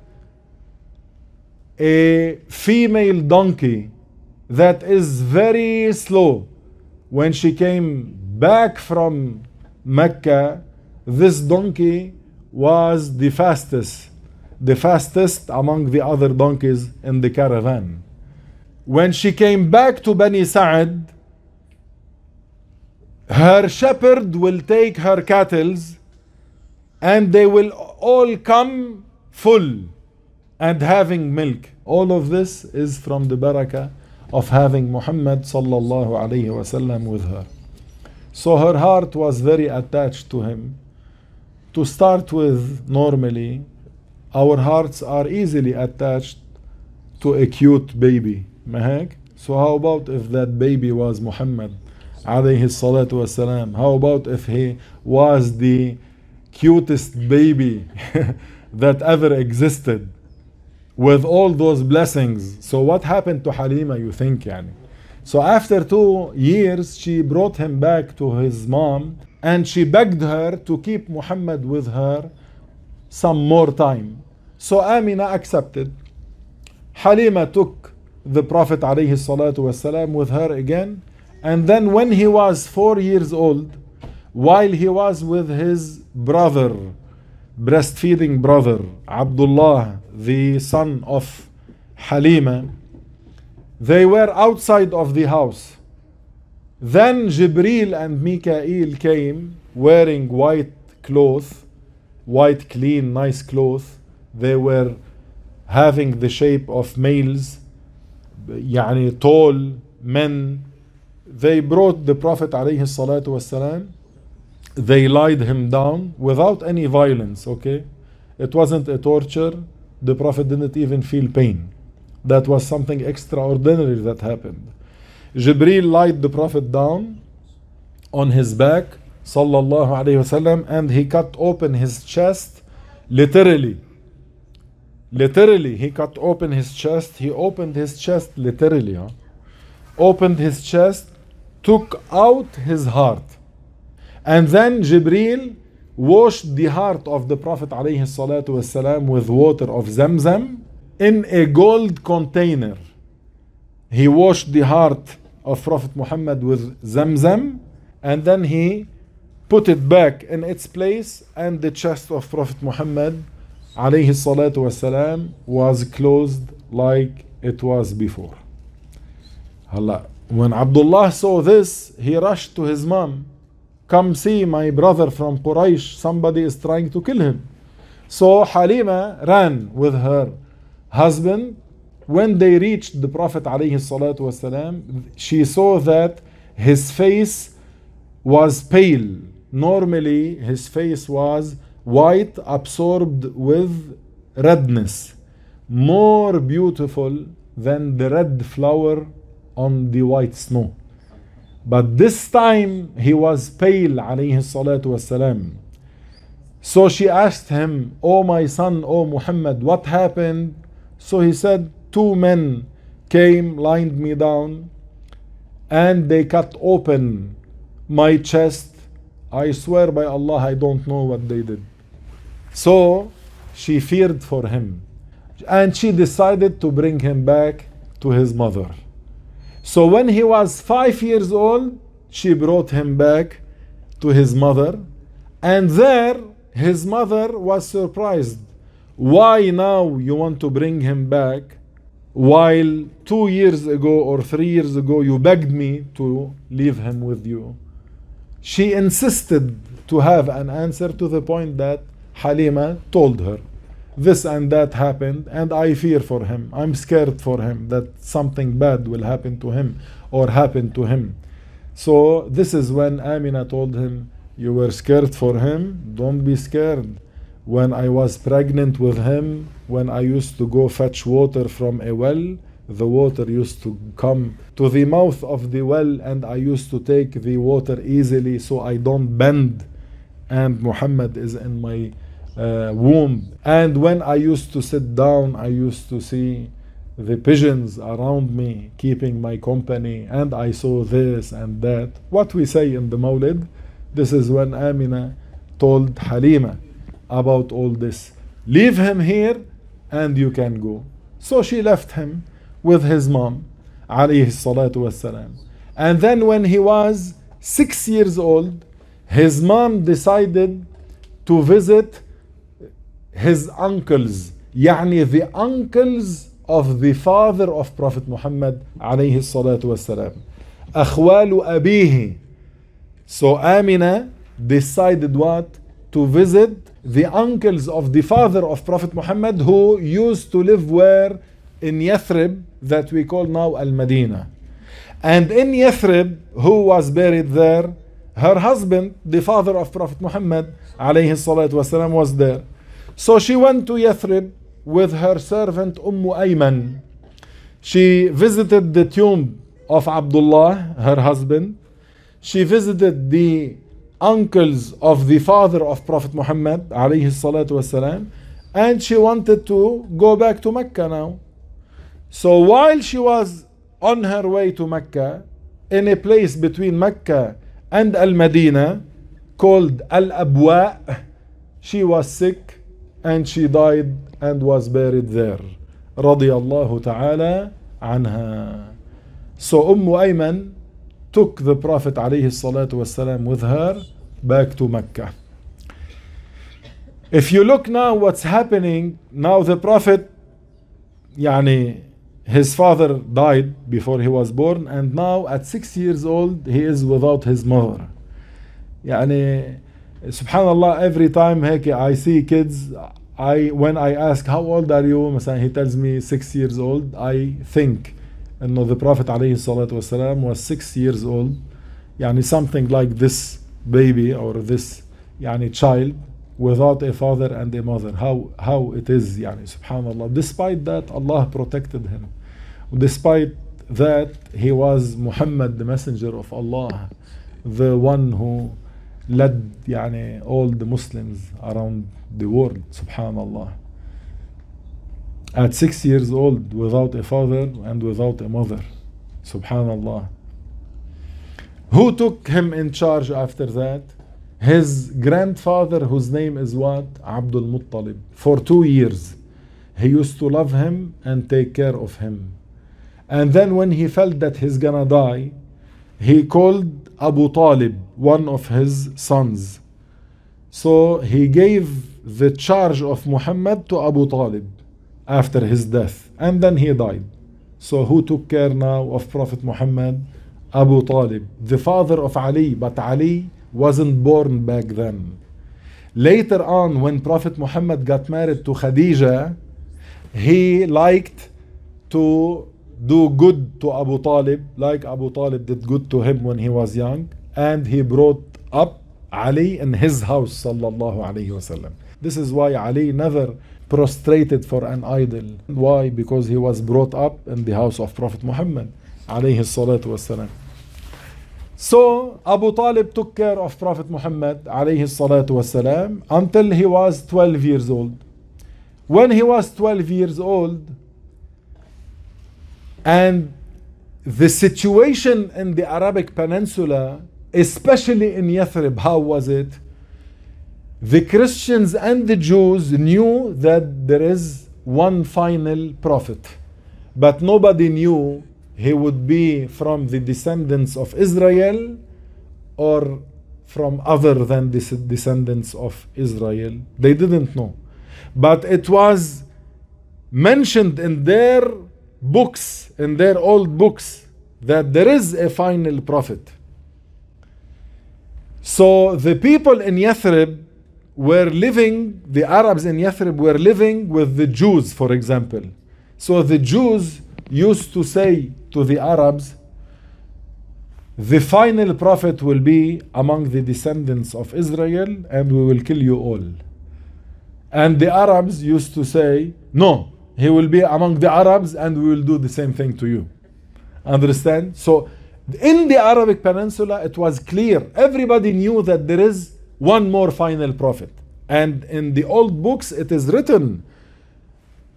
a female donkey that is very slow. When she came back from Mecca, this donkey was the fastest, the fastest among the other donkeys in the caravan. When she came back to Bani Sa'd, her shepherd will take her cattle and they will all come full and having milk. All of this is from the barakah of having Muhammad sallallahu alayhi wasallam with her. So her heart was very attached to him. To start with, normally, our hearts are easily attached to a cute baby. So how about if that baby was Muhammad alayhi salatu wasalam? How about if he was the cutest baby that ever existed with all those blessings. So what happened to Halima, you think, yani? So after two years, she brought him back to his mom and she begged her to keep Muhammad with her some more time. So Amina accepted. Halima took the Prophet والسلام, with her again. And then when he was four years old, while he was with his brother, breastfeeding brother, Abdullah, the son of Halima. They were outside of the house. Then Jibril and Mikael came wearing white cloth, white, clean, nice cloth. They were having the shape of males, يعني tall men. They brought the Prophet عليه الصلاة والسلام they lied him down without any violence, okay? It wasn't a torture. The Prophet didn't even feel pain. That was something extraordinary that happened. Jibreel lied the Prophet down on his back, sallallahu alayhi wasallam, and he cut open his chest literally. Literally, he cut open his chest. He opened his chest literally. Huh? Opened his chest, took out his heart. And then Jibril washed the heart of the Prophet والسلام, with water of Zamzam in a gold container. He washed the heart of Prophet Muhammad with Zamzam and then he put it back in its place and the chest of Prophet Muhammad والسلام, was closed like it was before. Allah. When Abdullah saw this, he rushed to his mom Come see my brother from Quraysh, somebody is trying to kill him. So Halima ran with her husband. When they reached the Prophet والسلام, she saw that his face was pale. Normally, his face was white, absorbed with redness, more beautiful than the red flower on the white snow. But this time he was pale, alayhi salatu wasalam. So she asked him, O oh my son, O oh Muhammad, what happened? So he said, Two men came, lined me down, and they cut open my chest. I swear by Allah, I don't know what they did. So she feared for him, and she decided to bring him back to his mother. So when he was five years old, she brought him back to his mother. And there, his mother was surprised. Why now you want to bring him back? While two years ago or three years ago, you begged me to leave him with you. She insisted to have an answer to the point that Halima told her this and that happened and I fear for him. I'm scared for him that something bad will happen to him or happen to him. So this is when Amina told him, You were scared for him, don't be scared. When I was pregnant with him, when I used to go fetch water from a well, the water used to come to the mouth of the well, and I used to take the water easily so I don't bend. And Muhammad is in my uh, womb. And when I used to sit down, I used to see the pigeons around me keeping my company, and I saw this and that. What we say in the Mawlid, this is when Amina told Halima about all this. Leave him here and you can go. So she left him with his mom, alayhi salatu wasalam. And then when he was six years old, his mom decided to visit his uncles يعني the uncles of the father of Prophet Muhammad عليه الصلاة والسلام أخوال أبيه so Amina decided what to visit the uncles of the father of Prophet Muhammad who used to live where in Yathrib that we call now Al-Madinah and in Yathrib who was buried there her husband the father of Prophet Muhammad عليه الصلاة والسلام was there So she went to Yathrib with her servant Umm Ayman. She visited the tomb of Abdullah, her husband. She visited the uncles of the father of Prophet Muhammad alayhi and she wanted to go back to Mecca now. So while she was on her way to Mecca, in a place between Mecca and Al Madina called Al Abwa, she was sick and she died and was buried there. رضي الله تعالى عنها. So Umm Ayman took the Prophet عليه الصلاة والسلام with her back to Mecca. If you look now what's happening, now the Prophet, يعني, his father died before he was born, and now at six years old he is without his mother. يعني subhanallah every time هيك I see kids I when I ask how old are you مثلا he tells me 6 years old I think and the prophet عليه الصلاة والسلام was 6 years old يعني something like this baby or this يعني child without a father and a mother how how it is يعني subhanallah despite that Allah protected him despite that he was Muhammad the messenger of Allah the one who led يعني all the Muslims around the world subhanallah at six years old without a father and without a mother subhanallah who took him in charge after that his grandfather whose name is what Abdul Muttalib for two years he used to love him and take care of him and then when he felt that he's gonna die he called Abu Talib, one of his sons. So he gave the charge of Muhammad to Abu Talib after his death, and then he died. So who took care now of Prophet Muhammad? Abu Talib, the father of Ali, but Ali wasn't born back then. Later on, when Prophet Muhammad got married to Khadija, he liked to do good to Abu Talib, like Abu Talib did good to him when he was young, and he brought up Ali in his house, sallallahu alayhi wasallam. This is why Ali never prostrated for an idol. Why? Because he was brought up in the house of Prophet Muhammad, alayhi salatu So Abu Talib took care of Prophet Muhammad alayhi salatu wasalam until he was 12 years old. When he was 12 years old, and the situation in the Arabic Peninsula, especially in Yathrib, how was it? The Christians and the Jews knew that there is one final prophet, but nobody knew he would be from the descendants of Israel or from other than the descendants of Israel. They didn't know. But it was mentioned in their books, in their old books, that there is a final prophet. So the people in Yathrib were living, the Arabs in Yathrib were living with the Jews, for example. So the Jews used to say to the Arabs, the final prophet will be among the descendants of Israel and we will kill you all. And the Arabs used to say, no, he will be among the Arabs and we will do the same thing to you. Understand? So in the Arabic Peninsula, it was clear. Everybody knew that there is one more final prophet. And in the old books, it is written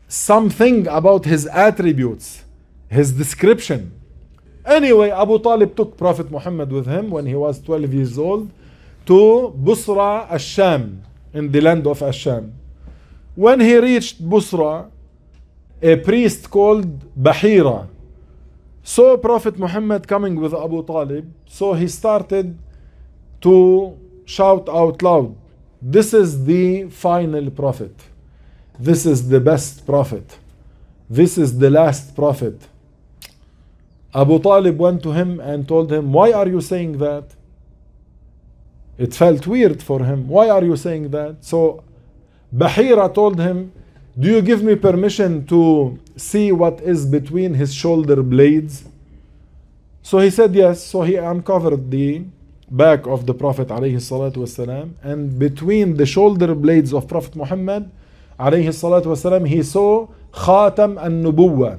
something about his attributes, his description. Anyway, Abu Talib took Prophet Muhammad with him when he was 12 years old to Busra Asham, in the land of Asham. When he reached Busra, a priest called Bahira saw Prophet Muhammad coming with Abu Talib, so he started to shout out loud, This is the final prophet. This is the best prophet. This is the last prophet. Abu Talib went to him and told him, Why are you saying that? It felt weird for him. Why are you saying that? So Bahira told him, do you give me permission to see what is between his shoulder blades? So he said yes. So he uncovered the back of the Prophet والسلام, and between the shoulder blades of Prophet Muhammad والسلام, he saw Khatam al-Nubuwa.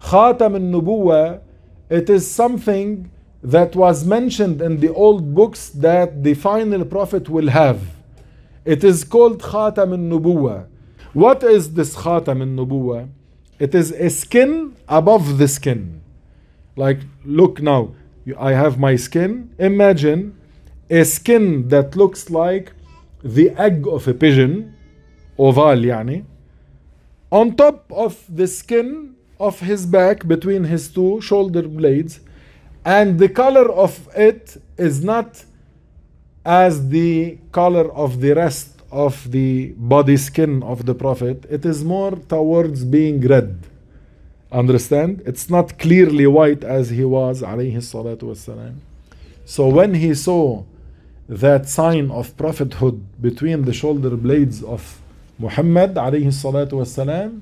Khatam al-Nubuwa, it is something that was mentioned in the old books that the final prophet will have. It is called Khatam al-Nubuwa. What is this khatam in nubuwa? It is a skin above the skin. Like, look now, I have my skin. Imagine a skin that looks like the egg of a pigeon, oval yani, on top of the skin of his back between his two shoulder blades, and the color of it is not as the color of the rest of the body skin of the Prophet, it is more towards being red. Understand? It's not clearly white as he was, So when he saw that sign of prophethood between the shoulder blades of Muhammad, alayhi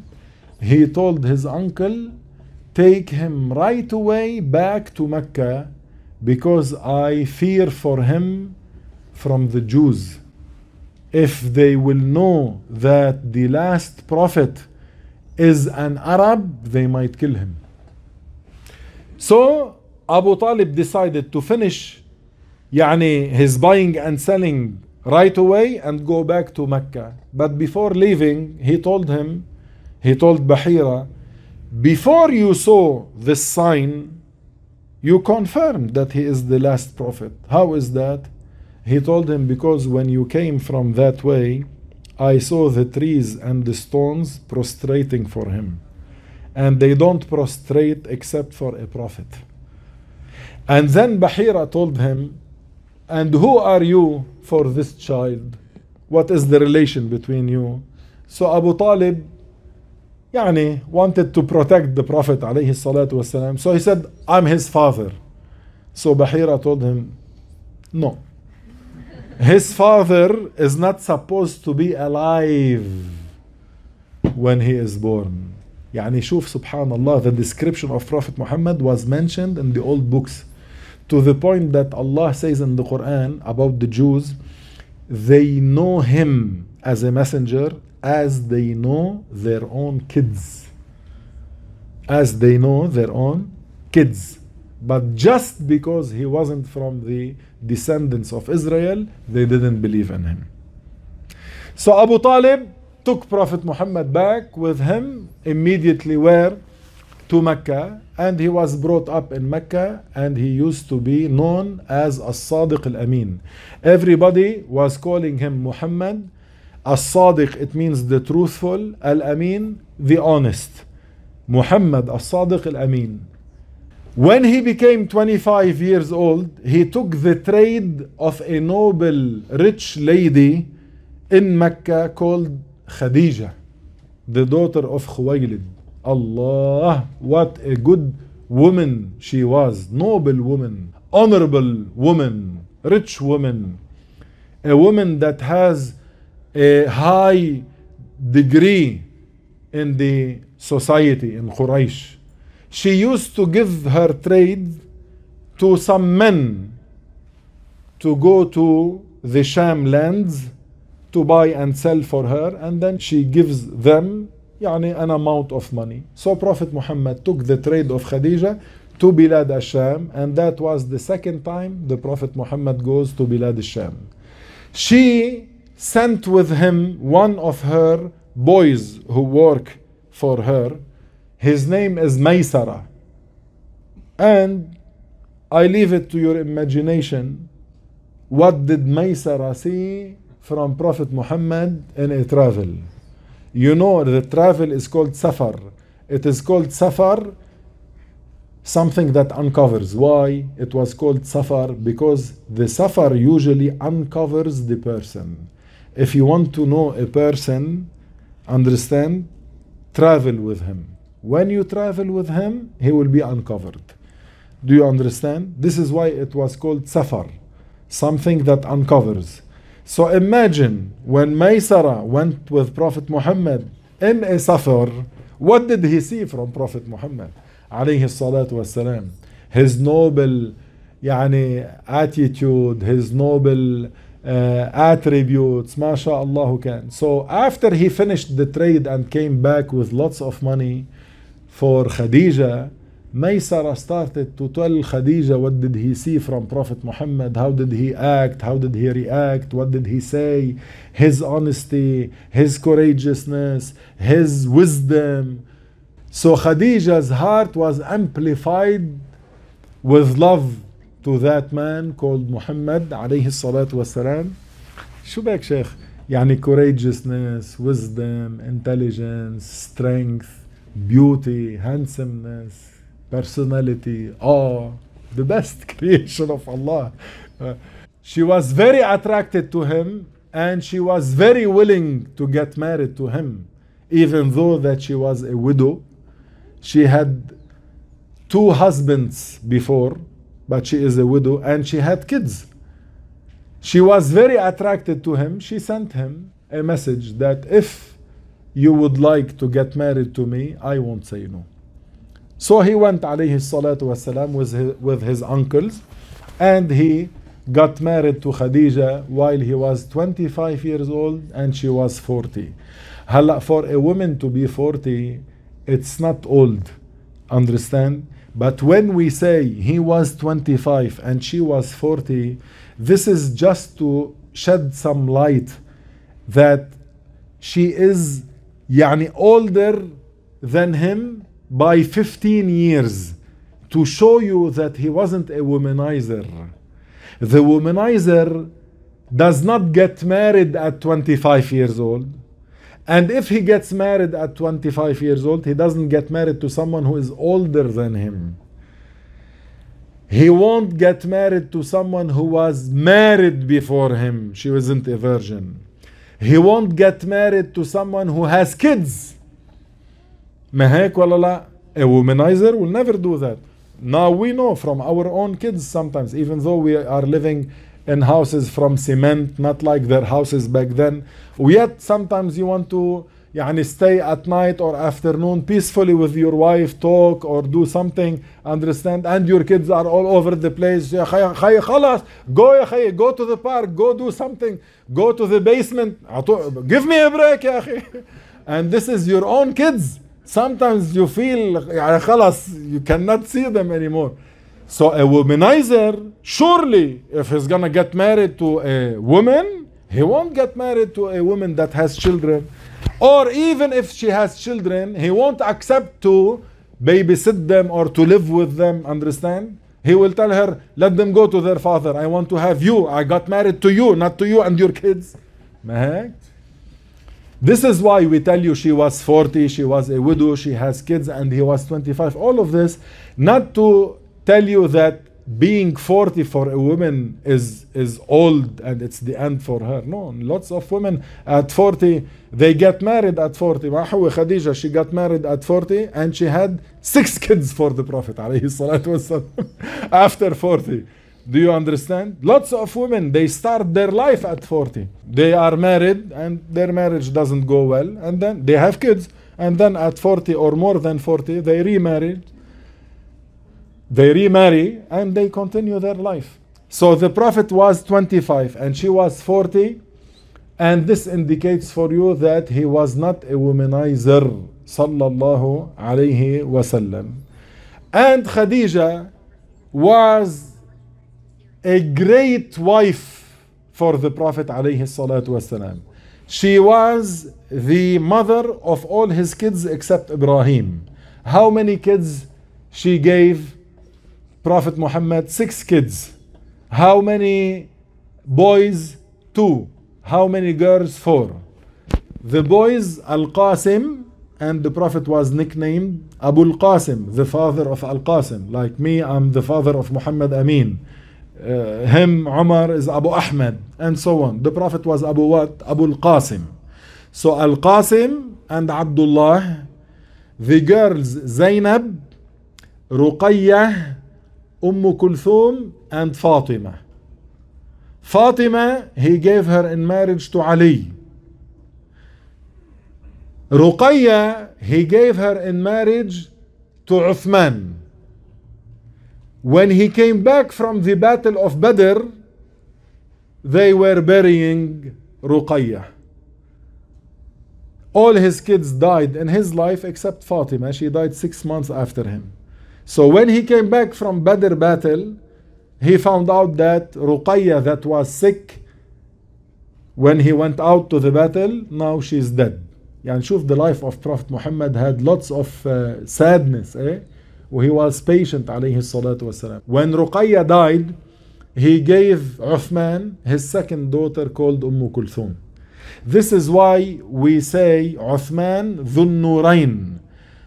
he told his uncle, take him right away back to Mecca because I fear for him from the Jews if they will know that the last prophet is an Arab, they might kill him. So Abu Talib decided to finish يعني his buying and selling right away and go back to Mecca. But before leaving, he told him, he told Bahira, before you saw this sign, you confirmed that he is the last prophet. How is that? He told him, Because when you came from that way, I saw the trees and the stones prostrating for him. And they don't prostrate except for a prophet. And then Bahira told him, And who are you for this child? What is the relation between you? So Abu Talib يعني, wanted to protect the Prophet عليه والسلام. So he said, I'm his father. So Bahira told him, No, his father is not supposed to be alive when he is born. يعني شوف سبحان الله the description of Prophet Muhammad was mentioned in the old books to the point that Allah says in the Quran about the Jews they know him as a messenger as they know their own kids as they know their own kids but just because he wasn't from the descendants of Israel, they didn't believe in him. So Abu Talib took Prophet Muhammad back with him immediately where? To Mecca. And he was brought up in Mecca and he used to be known as As-Sadiq al-Amin. Everybody was calling him Muhammad. As-Sadiq, it means the truthful. Al-Amin, the honest. Muhammad As-Sadiq al-Amin. When he became 25 years old, he took the trade of a noble rich lady in Mecca called Khadija, the daughter of Khuwaylid. Allah, what a good woman she was, noble woman, honorable woman, rich woman, a woman that has a high degree in the society in Quraysh she used to give her trade to some men to go to the Sham lands to buy and sell for her, and then she gives them يعني, an amount of money. So Prophet Muhammad took the trade of Khadija to Bilad al-Sham, and that was the second time the Prophet Muhammad goes to Bilad al-Sham. She sent with him one of her boys who work for her, his name is Maysara. And I leave it to your imagination. What did Maysara see from Prophet Muhammad in a travel? You know the travel is called Safar. It is called Safar, something that uncovers. Why it was called Safar? Because the Safar usually uncovers the person. If you want to know a person, understand, travel with him when you travel with him, he will be uncovered. Do you understand? This is why it was called safar, something that uncovers. So imagine when Maysara went with Prophet Muhammad in a safar, what did he see from Prophet Muhammad? عليه الصلاة والسلام. His noble يعني attitude, his noble uh, attributes, masha'Allah. So after he finished the trade and came back with lots of money, for Khadija, Maysara started to tell Khadija what did he see from Prophet Muhammad, how did he act, how did he react, what did he say, his honesty, his courageousness, his wisdom. So Khadija's heart was amplified with love to that man called Muhammad عليه الصلاة والسلام. شو بك شيخ؟ يعني courageousness, wisdom, intelligence, strength, beauty, handsomeness, personality, awe, the best creation of Allah. Uh, she was very attracted to him and she was very willing to get married to him, even though that she was a widow. She had two husbands before, but she is a widow and she had kids. She was very attracted to him. She sent him a message that if you would like to get married to me, I won't say no. So he went alayhi salatu wasalam with his, with his uncles and he got married to Khadija while he was 25 years old and she was 40. for a woman to be 40 it's not old understand but when we say he was 25 and she was 40 this is just to shed some light that she is يعني older than him by 15 years to show you that he wasn't a womanizer. The womanizer does not get married at 25 years old. And if he gets married at 25 years old, he doesn't get married to someone who is older than him. He won't get married to someone who was married before him. She wasn't a virgin he won't get married to someone who has kids ما هيك ولا لا a womanizer will never do that now we know from our own kids sometimes even though we are living in houses from cement not like their houses back then yet sometimes you want to يعني stay at night or afternoon peacefully with your wife talk or do something understand and your kids are all over the place يا خي خلاص go يا خي go to the park go do something go to the basement give me a break يا أخي and this is your own kids sometimes you feel يعني خلاص you cannot see them anymore so a womanizer surely if he's gonna get married to a woman he won't get married to a woman that has children or even if she has children, he won't accept to babysit them or to live with them, understand? He will tell her, let them go to their father. I want to have you. I got married to you, not to you and your kids. This is why we tell you she was 40, she was a widow, she has kids, and he was 25. All of this, not to tell you that being 40 for a woman is is old and it's the end for her no lots of women at 40 they get married at 40 محو Khadija she got married at 40 and she had six kids for the prophet after 40 do you understand lots of women they start their life at 40 they are married and their marriage doesn't go well and then they have kids and then at 40 or more than 40 they remarry they remarry and they continue their life. So the Prophet was 25 and she was 40. And this indicates for you that he was not a womanizer. Sallallahu alayhi wasallam. And Khadija was a great wife for the Prophet alayhi salatu wasalam. She was the mother of all his kids except Ibrahim. How many kids she gave Prophet Muhammad six kids. How many boys? Two. How many girls? Four. The boys Al-Qasim and the Prophet was nicknamed Abu Al-Qasim, the father of Al-Qasim. Like me, I'm the father of Muhammad Amin. Uh, him, Umar is Abu Ahmed and so on. The Prophet was Abu what? Abu Al-Qasim. So Al-Qasim and Abdullah, the girls Zainab, Ruqayyah, أم كُلثوم and Fatima. Fatima, he gave her in marriage to Ali. رُقية he gave her in marriage to عثمان. When he came back from the battle of Badr, they were burying رُقية. All his kids died in his life except Fatima. She died six months after him. So when he came back from Badr battle, he found out that Ruqayya that was sick when he went out to the battle, now she's dead. and شوف the life of Prophet Muhammad had lots of uh, sadness eh? he was patient عليه الصلاة والسلام. When Ruqayya died, he gave Uthman his second daughter called Umm Kulthum. This is why we say Uthman ذو النورين.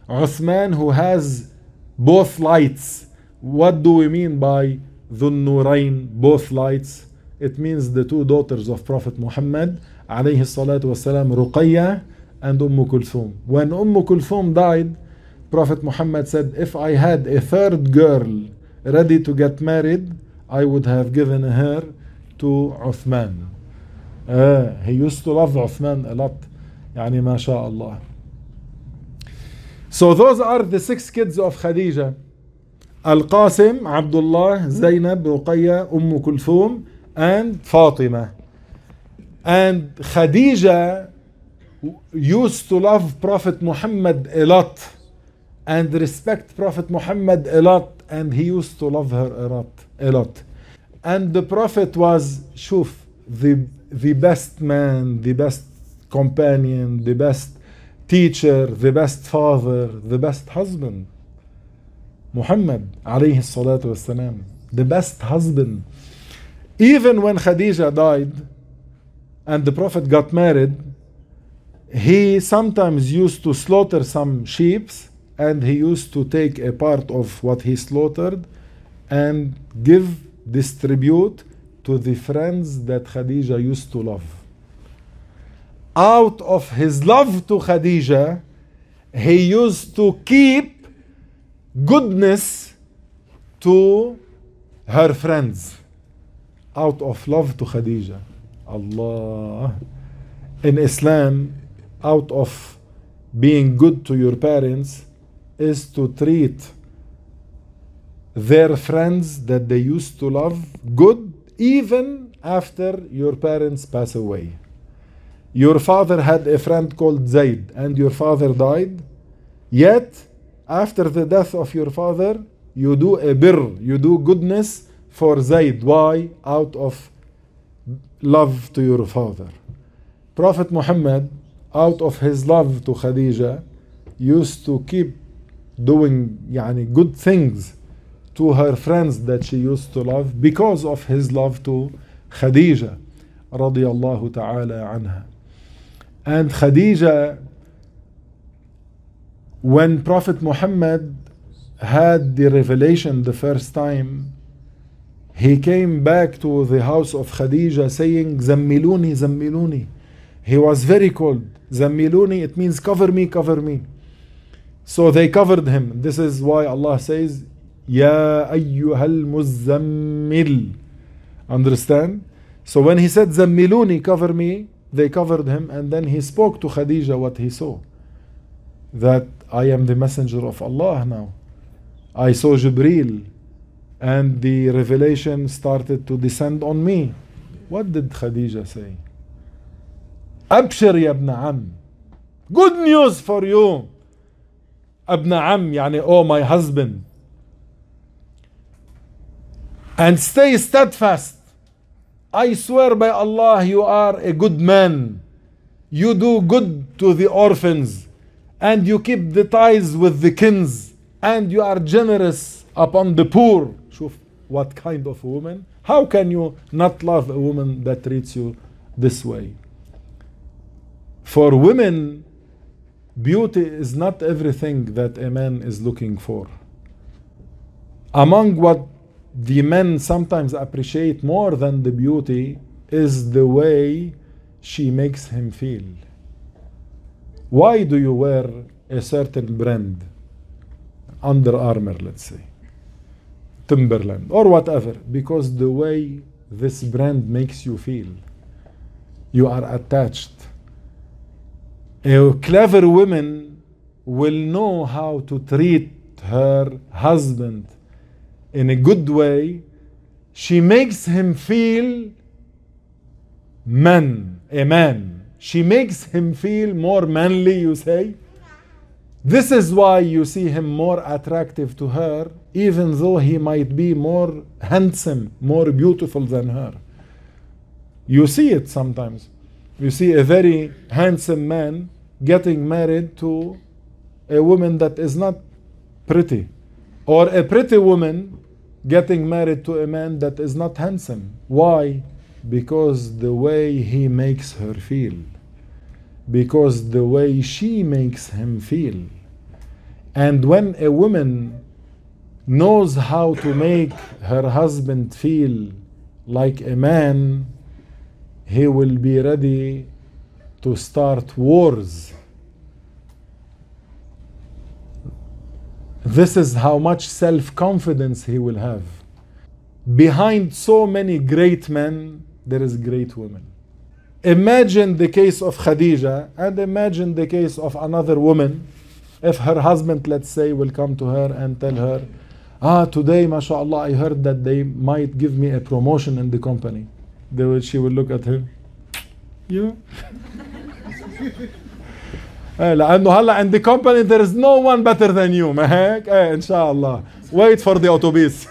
Uthman who has both lights. What do we mean by Nurain, both lights? It means the two daughters of Prophet Muhammad, alayhi salatu wasalam, Ruqayya and Umm Kulthum. When Umm Kulthum died, Prophet Muhammad said, If I had a third girl ready to get married, I would have given her to Uthman. Uh, he used to love Uthman a lot. يعني ما شاء الله. So those are the six kids of Khadija. Al-Qasim, Abdullah, Zainab, Ruqayya, Umm Kulthum, and Fatima. And Khadija used to love Prophet Muhammad a lot and respect Prophet Muhammad a lot and he used to love her a lot. A lot. And the Prophet was, Shuf, the, the best man, the best companion, the best teacher, the best father, the best husband. Muhammad عليه الصلاة والسلام, the best husband. Even when Khadija died and the Prophet got married, he sometimes used to slaughter some sheep and he used to take a part of what he slaughtered and give, distribute to the friends that Khadija used to love out of his love to Khadija, he used to keep goodness to her friends out of love to Khadija. Allah. In Islam, out of being good to your parents is to treat their friends that they used to love good even after your parents pass away your father had a friend called Zaid and your father died, yet after the death of your father, you do a birr, you do goodness for Zaid. Why? Out of love to your father. Prophet Muhammad, out of his love to Khadija, used to keep doing يعني, good things to her friends that she used to love because of his love to Khadija الله تعالى عنها. and Khadija when Prophet Muhammad had the revelation the first time he came back to the house of Khadija saying Zammiluni Zammiluni he was very cold Zammiluni it means cover me cover me so they covered him this is why Allah says Ya ayyuhal muzammil understand so when he said Zammiluni cover me they covered him and then he spoke to Khadija what he saw that I am the messenger of Allah now. I saw Jibril and the revelation started to descend on me. What did Khadija say? أبشر يا ابن عم. Good news for you. ابن عم يعني oh my husband. And stay steadfast I swear by Allah, you are a good man. You do good to the orphans, and you keep the ties with the kins, and you are generous upon the poor. what kind of a woman? How can you not love a woman that treats you this way? For women, beauty is not everything that a man is looking for. Among what the men sometimes appreciate more than the beauty is the way she makes him feel. Why do you wear a certain brand? Under Armour, let's say, Timberland, or whatever, because the way this brand makes you feel, you are attached. A clever woman will know how to treat her husband in a good way, she makes him feel man, a man. She makes him feel more manly, you say? This is why you see him more attractive to her, even though he might be more handsome, more beautiful than her. You see it sometimes. You see a very handsome man getting married to a woman that is not pretty, or a pretty woman getting married to a man that is not handsome. Why? Because the way he makes her feel, because the way she makes him feel. And when a woman knows how to make her husband feel like a man, he will be ready to start wars This is how much self confidence he will have. Behind so many great men, there is great women. Imagine the case of Khadija and imagine the case of another woman. If her husband, let's say, will come to her and tell her, Ah, today, mashallah, I heard that they might give me a promotion in the company. Will, she will look at him, You? لانه هلا in the company there is no one better than you ما هيك؟ ايه wait for the autobus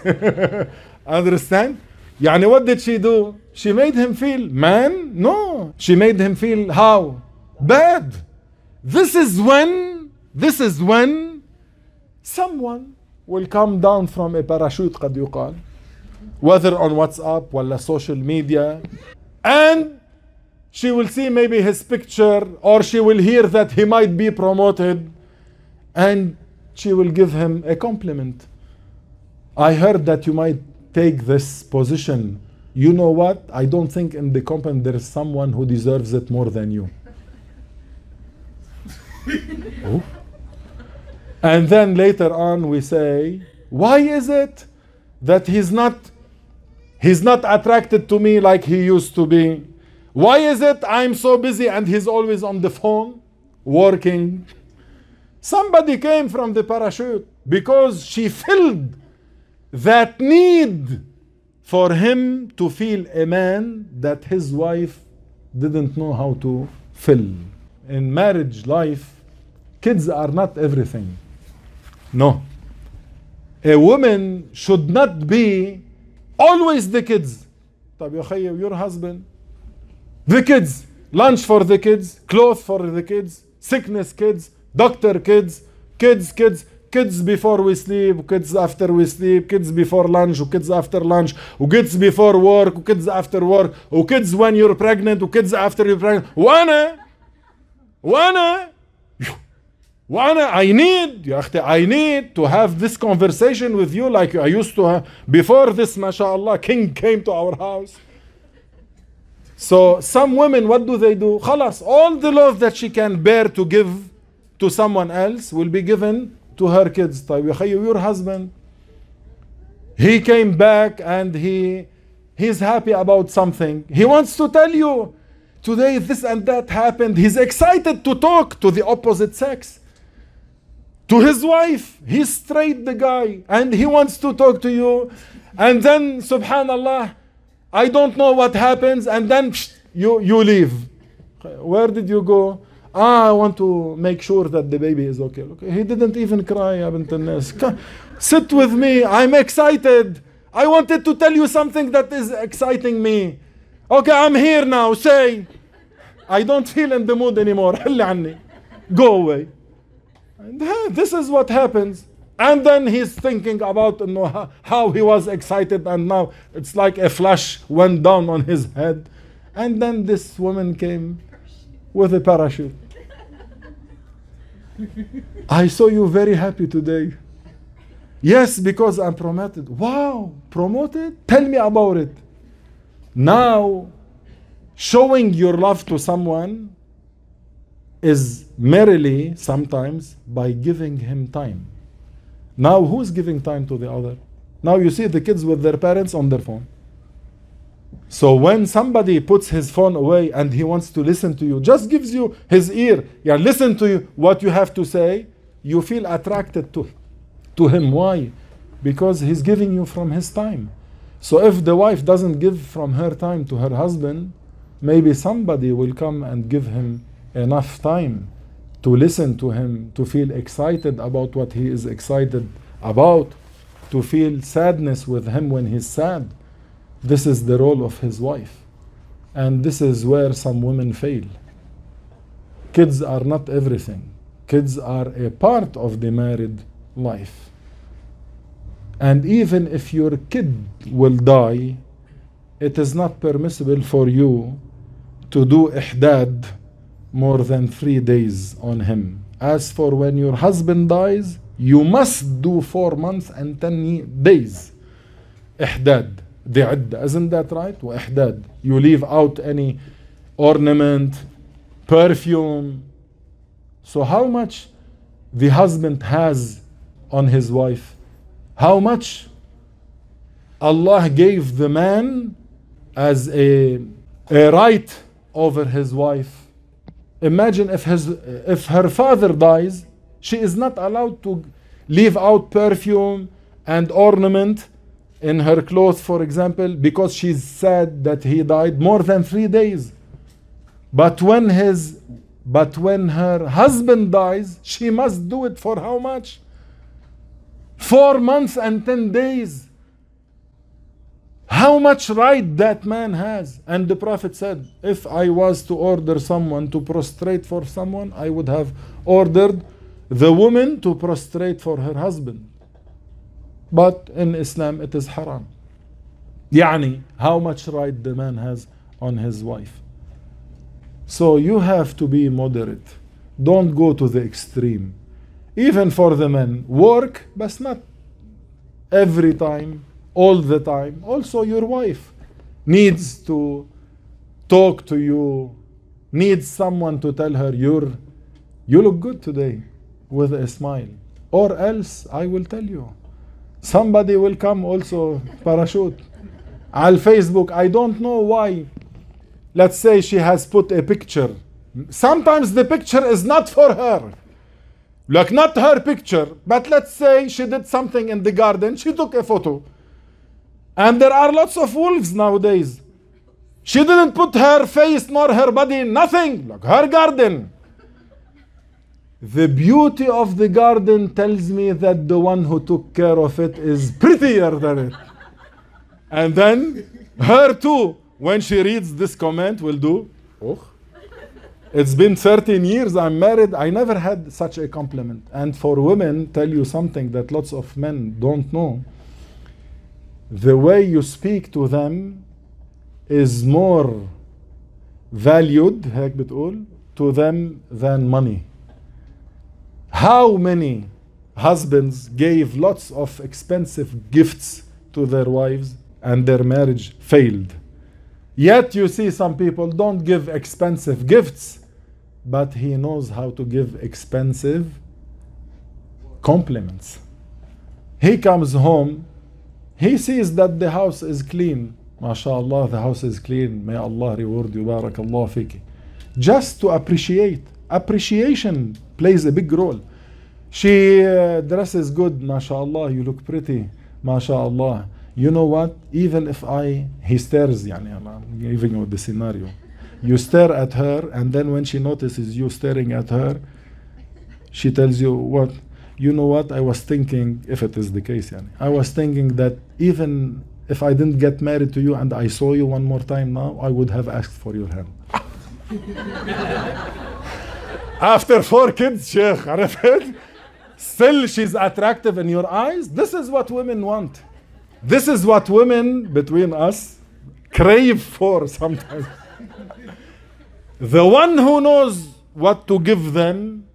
understand؟ يعني what did she do? She made him feel man? No. She made him feel how? Bad. This is when, this is when someone will come down from a parachute قد يقال whether on WhatsApp ولا social media and she will see maybe his picture or she will hear that he might be promoted and she will give him a compliment. I heard that you might take this position. You know what? I don't think in the company there is someone who deserves it more than you. oh. And then later on we say, why is it that he's not he's not attracted to me like he used to be? Why is it I'm so busy and he's always on the phone working? Somebody came from the parachute because she filled that need for him to feel a man that his wife didn't know how to fill. In marriage life, kids are not everything. No. A woman should not be always the kids. طب يا خي your husband the kids, lunch for the kids, clothes for the kids, sickness kids, doctor kids, kids, kids, kids before we sleep, kids after we sleep, kids before lunch, kids after lunch, kids before work, kids after work, kids when you're pregnant, kids after you're pregnant. One, one, one. I need I need to have this conversation with you like I used to have before this mashallah, king came to our house so some women, what do they do? Khalas, all the love that she can bear to give to someone else will be given to her kids. Your husband, he came back and he he's happy about something. He wants to tell you, today this and that happened. He's excited to talk to the opposite sex. To his wife, he straight the guy and he wants to talk to you. And then, subhanallah, I don't know what happens, and then psh, you, you leave. Where did you go? Ah, I want to make sure that the baby is okay. okay. he didn't even cry, Abintanes. Sit with me. I'm excited. I wanted to tell you something that is exciting me. Okay, I'm here now. Say, I don't feel in the mood anymore. Go away. And this is what happens. And then he's thinking about you know, how he was excited, and now it's like a flash went down on his head. And then this woman came with a parachute. I saw you very happy today. Yes, because I'm promoted. Wow, promoted? Tell me about it. Now, showing your love to someone is merely sometimes by giving him time. Now who's giving time to the other? Now you see the kids with their parents on their phone. So when somebody puts his phone away and he wants to listen to you, just gives you his ear, yeah, listen to you, what you have to say, you feel attracted to, to him. Why? Because he's giving you from his time. So if the wife doesn't give from her time to her husband, maybe somebody will come and give him enough time to listen to him, to feel excited about what he is excited about, to feel sadness with him when he's sad. This is the role of his wife. And this is where some women fail. Kids are not everything, kids are a part of the married life. And even if your kid will die, it is not permissible for you to do ihdad more than three days on him. As for when your husband dies, you must do four months and ten days. إحداد the isn't that right وإحداد you leave out any ornament perfume so how much the husband has on his wife how much Allah gave the man as a, a right over his wife Imagine if, his, if her father dies, she is not allowed to leave out perfume and ornament in her clothes, for example, because she's sad that he died more than three days. But when his but when her husband dies, she must do it for how much? Four months and ten days. How much right that man has? And the Prophet said, If I was to order someone to prostrate for someone, I would have ordered the woman to prostrate for her husband. But in Islam, it is haram. Yani, how much right the man has on his wife. So you have to be moderate. Don't go to the extreme. Even for the men, work, but not every time all the time. Also, your wife needs to talk to you, needs someone to tell her, You're, You look good today with a smile. Or else, I will tell you. Somebody will come also, parachute. Al Facebook, I don't know why. Let's say she has put a picture. Sometimes the picture is not for her. Like, not her picture, but let's say she did something in the garden, she took a photo and there are lots of wolves nowadays. She didn't put her face nor her body in nothing. Look, her garden. The beauty of the garden tells me that the one who took care of it is prettier than it. And then her too, when she reads this comment, will do. Oh, it's been 13 years I'm married. I never had such a compliment. And for women, tell you something that lots of men don't know the way you speak to them is more valued to them than money how many husbands gave lots of expensive gifts to their wives and their marriage failed yet you see some people don't give expensive gifts but he knows how to give expensive compliments he comes home he sees that the house is clean. MashaAllah, the house is clean. May Allah reward you. Barakallah fiki. Just to appreciate. Appreciation plays a big role. She uh, dresses good. MashaAllah, you look pretty. MashaAllah. You know what? Even if I, he stares, يعني, I'm giving you the scenario. You stare at her, and then when she notices you staring at her, she tells you, What? you know what I was thinking if it is the case yani, I was thinking that even if I didn't get married to you and I saw you one more time now I would have asked for your hand after four kids شيخ still she's attractive in your eyes this is what women want this is what women between us crave for sometimes the one who knows what to give them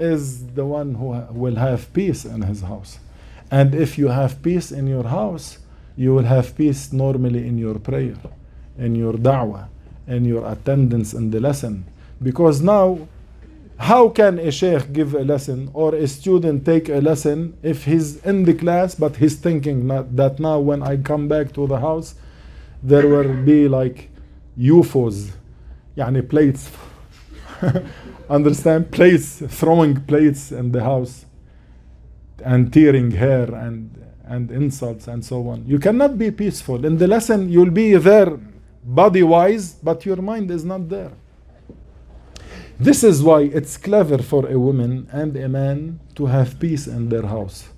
is the one who will have peace in his house. And if you have peace in your house, you will have peace normally in your prayer, in your da'wah, in your attendance in the lesson. Because now, how can a sheikh give a lesson or a student take a lesson if he's in the class but he's thinking that now when I come back to the house, there will be like UFOs, yani plates understand plates, throwing plates in the house and tearing hair and and insults and so on. You cannot be peaceful. In the lesson, you'll be there body wise, but your mind is not there. This is why it's clever for a woman and a man to have peace in their house.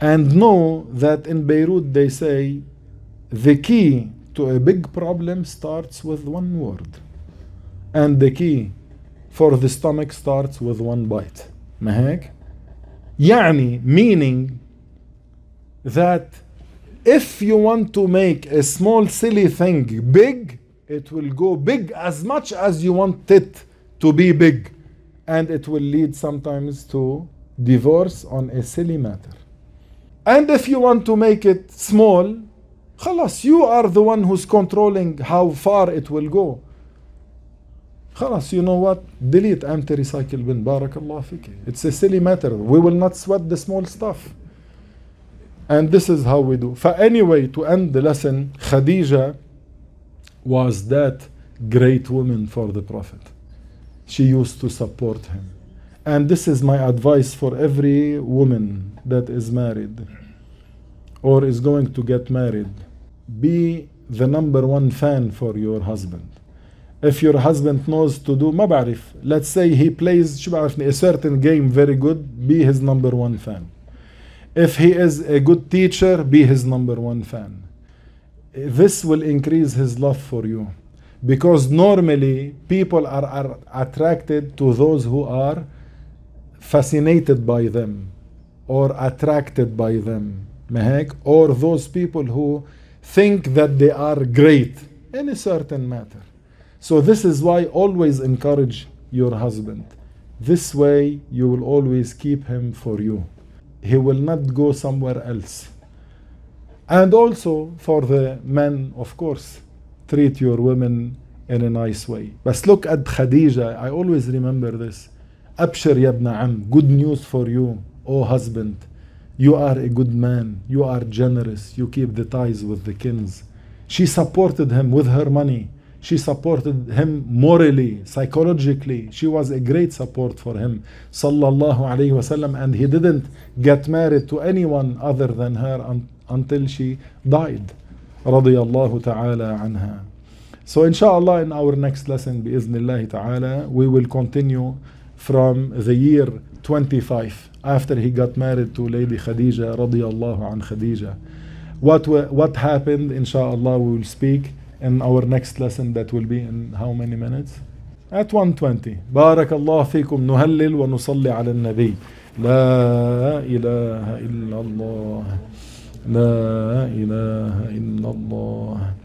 And know that in Beirut they say the key to a big problem starts with one word. And the key for the stomach starts with one bite Mahak? Yani, يعني meaning that if you want to make a small silly thing big it will go big as much as you want it to be big and it will lead sometimes to divorce on a silly matter and if you want to make it small خلاص you are the one who's controlling how far it will go خلاص you know what delete empty recycle bin بارك الله فيك it's a silly matter we will not sweat the small stuff and this is how we do anyway to end the lesson Khadija was that great woman for the Prophet she used to support him and this is my advice for every woman that is married or is going to get married be the number one fan for your husband if your husband knows to do ما بعرف let's say he plays شو بعرفني a certain game very good be his number one fan if he is a good teacher be his number one fan this will increase his love for you because normally people are, are attracted to those who are fascinated by them or attracted by them or those people who think that they are great in a certain matter so this is why always encourage your husband. This way you will always keep him for you. He will not go somewhere else. And also for the men, of course, treat your women in a nice way. But look at Khadija, I always remember this. Abshir yabna am, good news for you, O husband. You are a good man, you are generous, you keep the ties with the kins. She supported him with her money she supported him morally, psychologically. She was a great support for him, sallallahu alaihi wasallam, and he didn't get married to anyone other than her un- until she died, radiyallahu ta'ala anha. So inshallah in our next lesson, bi'iznillah ta'ala, we will continue from the year 25 after he got married to Lady Khadija radiyallahu an Khadija. What, what happened, inshallah, we will speak in our next lesson that will be in how many minutes? At 120 بارك الله فيكم نهلل ونصلي على النبي لا إله إلا الله لا إله إلا الله